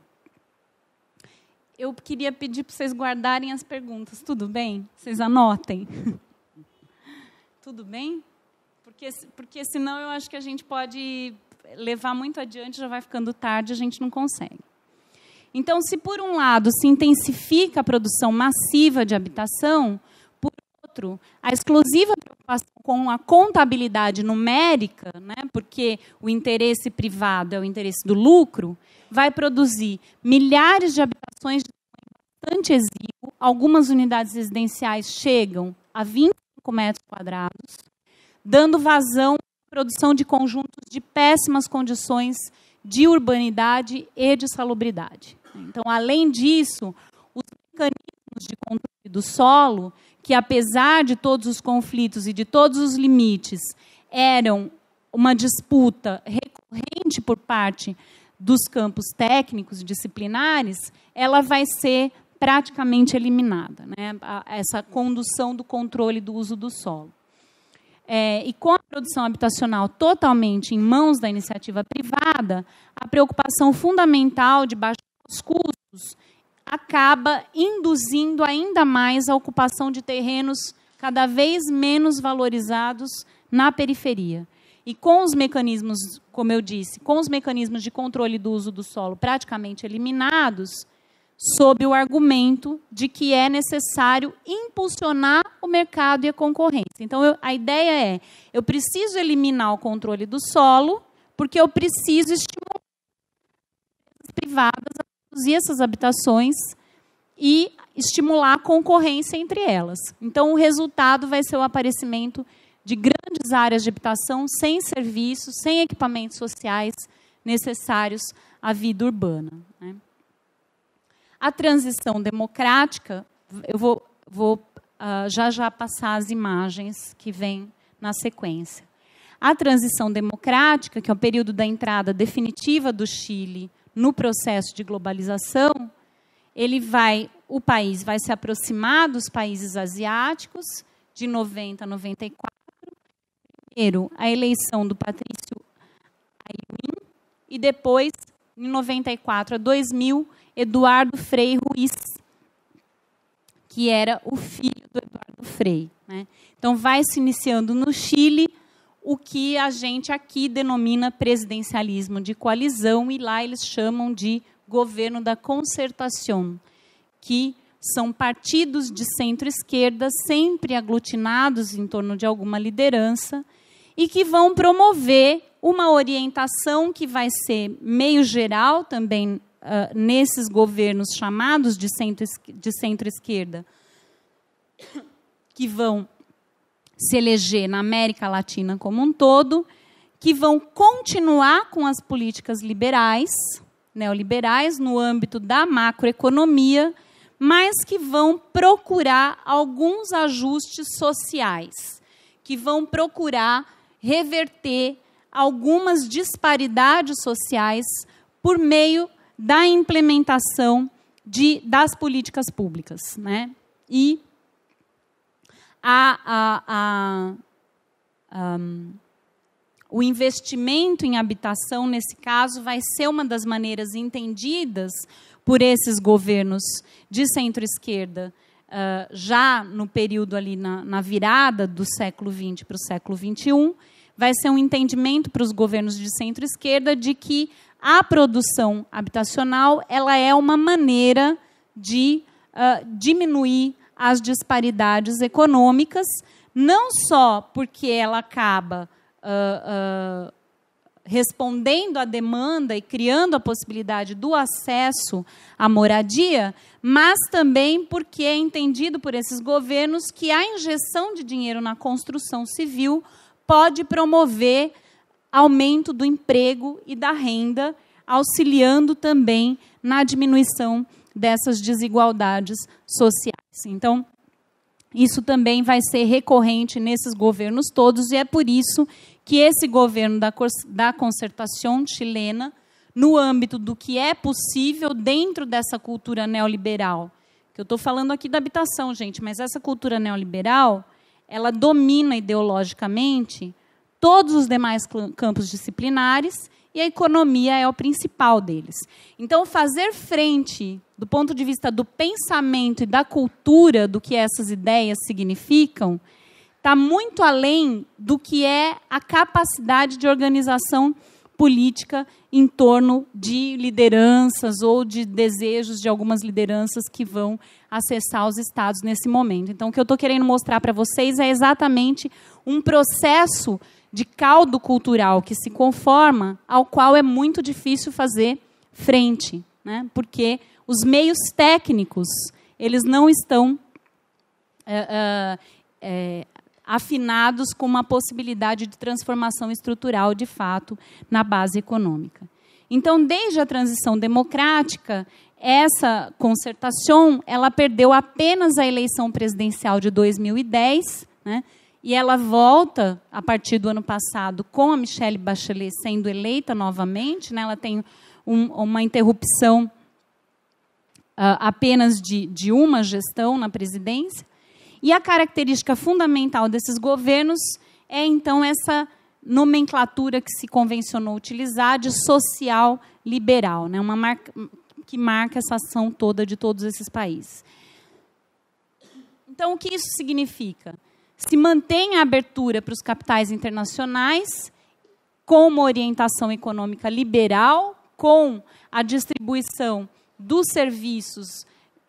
Eu queria pedir para vocês guardarem as perguntas, tudo bem? Vocês anotem. tudo bem? Porque, porque senão eu acho que a gente pode levar muito adiante, já vai ficando tarde, a gente não consegue. Então, se por um lado se intensifica a produção massiva de habitação, por outro, a exclusiva preocupação com a contabilidade numérica, né, porque o interesse privado é o interesse do lucro, vai produzir milhares de habitações de bastante exíguo. Algumas unidades residenciais chegam a 25 metros quadrados, dando vazão produção de conjuntos de péssimas condições de urbanidade e de salubridade. Então, além disso, os mecanismos de controle do solo, que apesar de todos os conflitos e de todos os limites, eram uma disputa recorrente por parte dos campos técnicos disciplinares, ela vai ser praticamente eliminada, né? essa condução do controle do uso do solo. É, e com a produção habitacional totalmente em mãos da iniciativa privada, a preocupação fundamental de baixar os custos acaba induzindo ainda mais a ocupação de terrenos cada vez menos valorizados na periferia. E com os mecanismos, como eu disse, com os mecanismos de controle do uso do solo praticamente eliminados, sob o argumento de que é necessário impulsionar o mercado e a concorrência. Então, eu, a ideia é: eu preciso eliminar o controle do solo, porque eu preciso estimular as privadas a produzir essas habitações e estimular a concorrência entre elas. Então, o resultado vai ser o aparecimento de grandes áreas de habitação sem serviços, sem equipamentos sociais necessários à vida urbana. Né? a transição democrática, eu vou, vou uh, já já passar as imagens que vêm na sequência. A transição democrática, que é o período da entrada definitiva do Chile no processo de globalização, ele vai, o país vai se aproximar dos países asiáticos de 90 a 94. Primeiro, a eleição do Patrício Aylwin e depois, em 94 a 2000, Eduardo Frei Ruiz, que era o filho do Eduardo Frei. Né? Então, vai se iniciando no Chile o que a gente aqui denomina presidencialismo de coalizão, e lá eles chamam de governo da concertação, que são partidos de centro-esquerda, sempre aglutinados em torno de alguma liderança, e que vão promover uma orientação que vai ser meio geral também uh, nesses governos chamados de centro-esquerda, de centro que vão se eleger na América Latina como um todo, que vão continuar com as políticas liberais, neoliberais, no âmbito da macroeconomia, mas que vão procurar alguns ajustes sociais, que vão procurar reverter algumas disparidades sociais por meio da implementação de, das políticas públicas. Né? E a, a, a, um, o investimento em habitação, nesse caso, vai ser uma das maneiras entendidas por esses governos de centro-esquerda Uh, já no período ali na, na virada do século XX para o século XXI, vai ser um entendimento para os governos de centro-esquerda de que a produção habitacional ela é uma maneira de uh, diminuir as disparidades econômicas, não só porque ela acaba uh, uh, respondendo à demanda e criando a possibilidade do acesso à moradia, mas também porque é entendido por esses governos que a injeção de dinheiro na construção civil pode promover aumento do emprego e da renda, auxiliando também na diminuição dessas desigualdades sociais. Então, isso também vai ser recorrente nesses governos todos, e é por isso que esse governo da, da concertação chilena, no âmbito do que é possível dentro dessa cultura neoliberal, que eu estou falando aqui da habitação, gente, mas essa cultura neoliberal, ela domina ideologicamente todos os demais campos disciplinares e a economia é o principal deles. Então, fazer frente do ponto de vista do pensamento e da cultura do que essas ideias significam está muito além do que é a capacidade de organização política em torno de lideranças ou de desejos de algumas lideranças que vão acessar os estados nesse momento. Então, o que eu estou querendo mostrar para vocês é exatamente um processo de caldo cultural que se conforma, ao qual é muito difícil fazer frente, né? porque os meios técnicos eles não estão é, é, afinados com uma possibilidade de transformação estrutural de fato na base econômica. Então, desde a transição democrática, essa concertação ela perdeu apenas a eleição presidencial de 2010, né? E ela volta a partir do ano passado com a Michelle Bachelet sendo eleita novamente. Né? Ela tem um, uma interrupção uh, apenas de, de uma gestão na presidência. E a característica fundamental desses governos é, então, essa nomenclatura que se convencionou utilizar de social liberal, né? uma marca, que marca essa ação toda de todos esses países. Então, o que isso significa? se mantém a abertura para os capitais internacionais, com uma orientação econômica liberal, com a distribuição dos serviços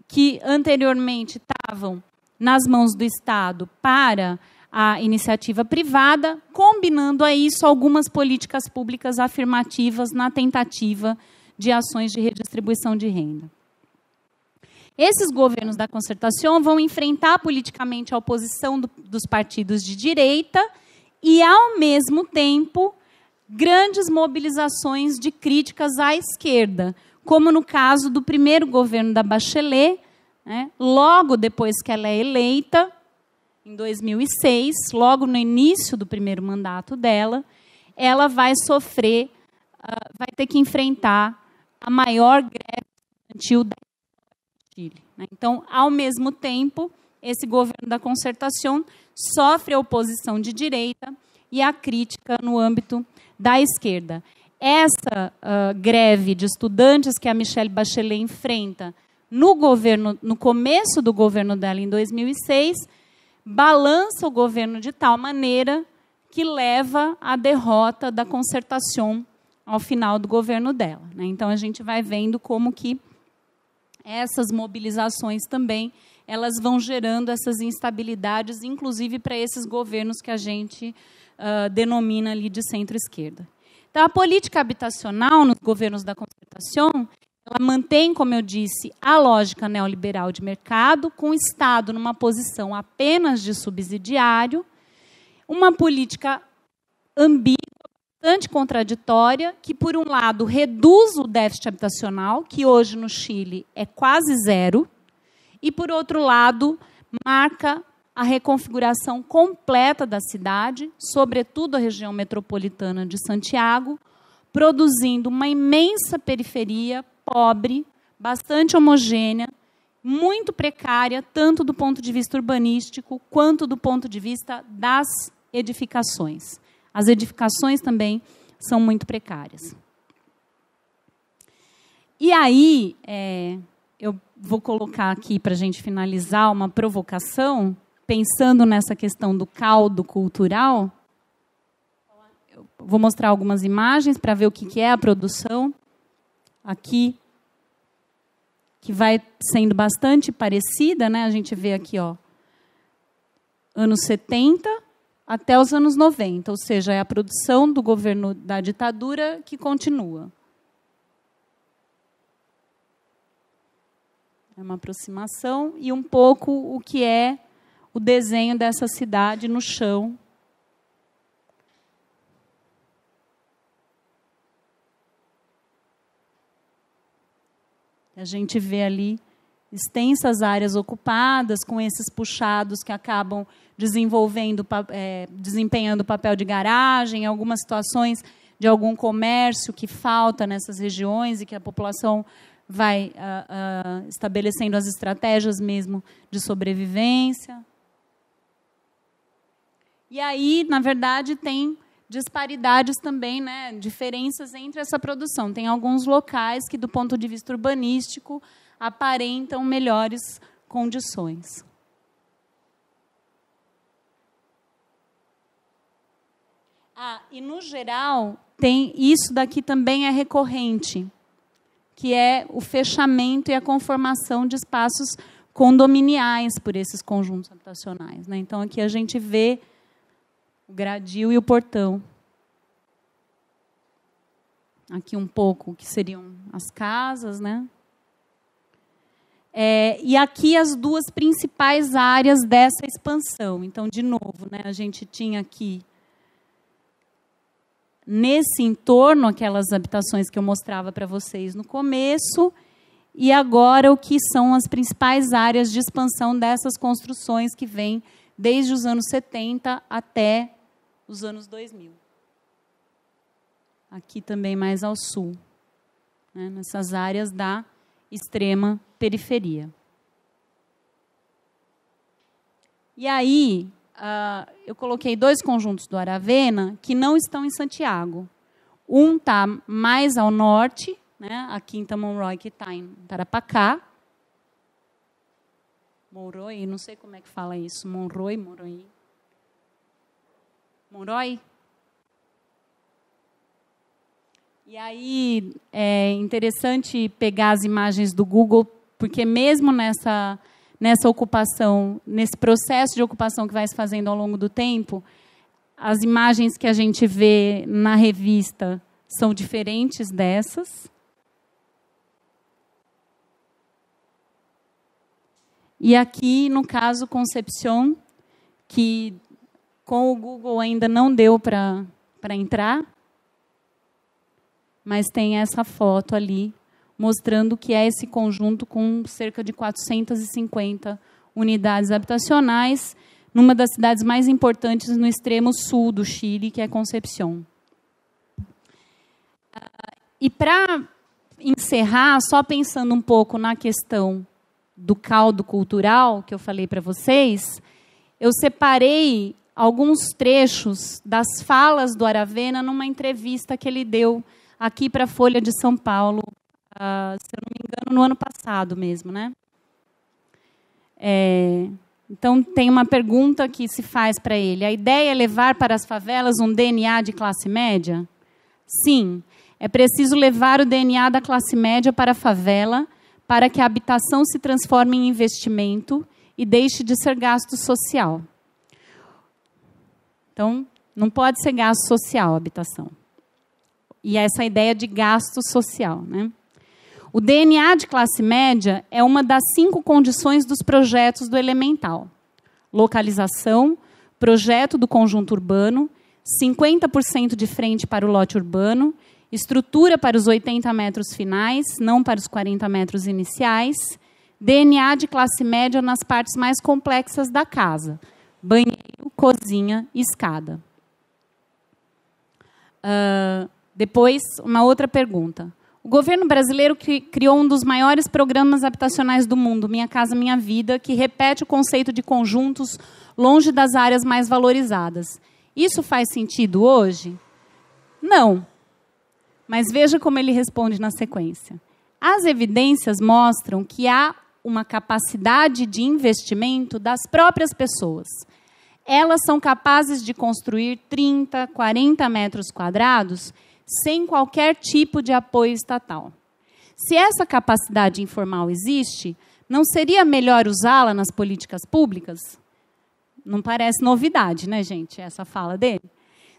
que anteriormente estavam nas mãos do Estado para a iniciativa privada, combinando a isso algumas políticas públicas afirmativas na tentativa de ações de redistribuição de renda. Esses governos da concertação vão enfrentar politicamente a oposição do, dos partidos de direita e, ao mesmo tempo, grandes mobilizações de críticas à esquerda, como no caso do primeiro governo da Bachelet, né, logo depois que ela é eleita, em 2006, logo no início do primeiro mandato dela, ela vai sofrer, uh, vai ter que enfrentar a maior greve infantil da Chile. Né? Então, ao mesmo tempo, esse governo da concertação sofre a oposição de direita e a crítica no âmbito da esquerda. Essa uh, greve de estudantes que a Michelle Bachelet enfrenta no governo, no começo do governo dela em 2006, balança o governo de tal maneira que leva à derrota da concertação ao final do governo dela. Né? Então a gente vai vendo como que essas mobilizações também elas vão gerando essas instabilidades, inclusive para esses governos que a gente uh, denomina ali de centro-esquerda. Então, a política habitacional nos governos da concertação, ela mantém, como eu disse, a lógica neoliberal de mercado, com o Estado numa posição apenas de subsidiário, uma política ambígua bastante contraditória, que, por um lado, reduz o déficit habitacional, que hoje no Chile é quase zero, e, por outro lado, marca a reconfiguração completa da cidade, sobretudo a região metropolitana de Santiago, produzindo uma imensa periferia pobre, bastante homogênea, muito precária, tanto do ponto de vista urbanístico quanto do ponto de vista das edificações. As edificações também são muito precárias. E aí, é, eu vou colocar aqui para a gente finalizar uma provocação, pensando nessa questão do caldo cultural. Eu vou mostrar algumas imagens para ver o que, que é a produção aqui, que vai sendo bastante parecida, né? A gente vê aqui, ó, anos 70, até os anos 90, ou seja, é a produção do governo da ditadura que continua. É uma aproximação e um pouco o que é o desenho dessa cidade no chão. A gente vê ali extensas áreas ocupadas, com esses puxados que acabam desenvolvendo, é, desempenhando papel de garagem, em algumas situações de algum comércio que falta nessas regiões e que a população vai uh, uh, estabelecendo as estratégias mesmo de sobrevivência. E aí, na verdade, tem disparidades também, né, diferenças entre essa produção. Tem alguns locais que, do ponto de vista urbanístico, aparentam melhores condições. Ah, e no geral, tem isso daqui também é recorrente, que é o fechamento e a conformação de espaços condominiais por esses conjuntos habitacionais. Né? Então, aqui a gente vê o gradil e o portão. Aqui um pouco que seriam as casas, né? É, e aqui as duas principais áreas dessa expansão. Então, de novo, né, a gente tinha aqui nesse entorno aquelas habitações que eu mostrava para vocês no começo e agora o que são as principais áreas de expansão dessas construções que vêm desde os anos 70 até os anos 2000. Aqui também mais ao sul, né, nessas áreas da extrema periferia. E aí, uh, eu coloquei dois conjuntos do Aravena que não estão em Santiago. Um está mais ao norte, né, a Quinta Monroy, que está em Tarapacá. Monroy, não sei como é que fala isso. Monroy, Monroy. Monroy? E aí é interessante pegar as imagens do Google porque mesmo nessa, nessa ocupação, nesse processo de ocupação que vai se fazendo ao longo do tempo, as imagens que a gente vê na revista são diferentes dessas. E aqui, no caso, Concepción, que com o Google ainda não deu para entrar, mas tem essa foto ali mostrando que é esse conjunto com cerca de 450 unidades habitacionais, numa das cidades mais importantes no extremo sul do Chile, que é Concepción. Ah, e para encerrar, só pensando um pouco na questão do caldo cultural que eu falei para vocês, eu separei alguns trechos das falas do Aravena numa entrevista que ele deu aqui para a Folha de São Paulo ah, se eu não me engano, no ano passado mesmo, né? É, então, tem uma pergunta que se faz para ele. A ideia é levar para as favelas um DNA de classe média? Sim, é preciso levar o DNA da classe média para a favela para que a habitação se transforme em investimento e deixe de ser gasto social. Então, não pode ser gasto social a habitação. E essa é ideia de gasto social, né? O DNA de classe média é uma das cinco condições dos projetos do elemental: localização, projeto do conjunto urbano, 50% de frente para o lote urbano, estrutura para os 80 metros finais, não para os 40 metros iniciais, DNA de classe média nas partes mais complexas da casa: banheiro, cozinha, escada. Uh, depois, uma outra pergunta. O governo brasileiro criou um dos maiores programas habitacionais do mundo, Minha Casa Minha Vida, que repete o conceito de conjuntos longe das áreas mais valorizadas. Isso faz sentido hoje? Não. Mas veja como ele responde na sequência. As evidências mostram que há uma capacidade de investimento das próprias pessoas. Elas são capazes de construir 30, 40 metros quadrados sem qualquer tipo de apoio estatal. Se essa capacidade informal existe, não seria melhor usá-la nas políticas públicas? Não parece novidade, né, gente, essa fala dele?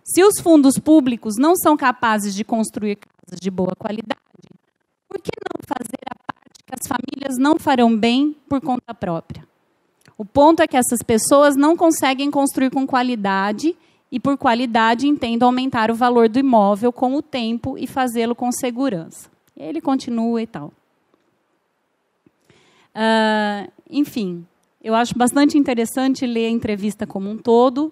Se os fundos públicos não são capazes de construir casas de boa qualidade, por que não fazer a parte que as famílias não farão bem por conta própria? O ponto é que essas pessoas não conseguem construir com qualidade e por qualidade, entendo aumentar o valor do imóvel com o tempo e fazê-lo com segurança. Ele continua e tal. Uh, enfim, eu acho bastante interessante ler a entrevista como um todo,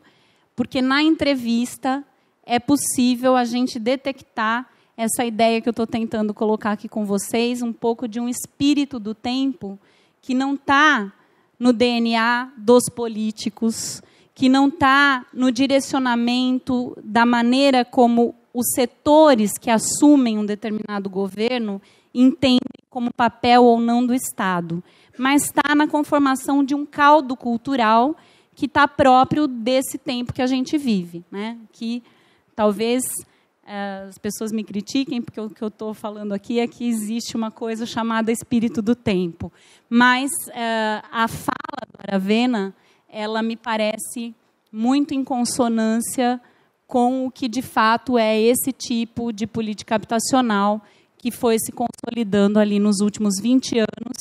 porque na entrevista é possível a gente detectar essa ideia que eu estou tentando colocar aqui com vocês, um pouco de um espírito do tempo que não está no DNA dos políticos, que não está no direcionamento da maneira como os setores que assumem um determinado governo entendem como papel ou não do Estado, mas está na conformação de um caldo cultural que está próprio desse tempo que a gente vive, né? Que talvez eh, as pessoas me critiquem, porque o que eu estou falando aqui é que existe uma coisa chamada espírito do tempo. Mas eh, a fala do Aravena ela me parece muito em consonância com o que de fato é esse tipo de política habitacional que foi se consolidando ali nos últimos 20 anos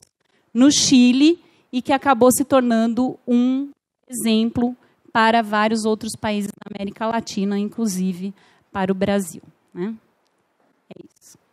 no Chile e que acabou se tornando um exemplo para vários outros países da América Latina, inclusive para o Brasil. Né? É isso.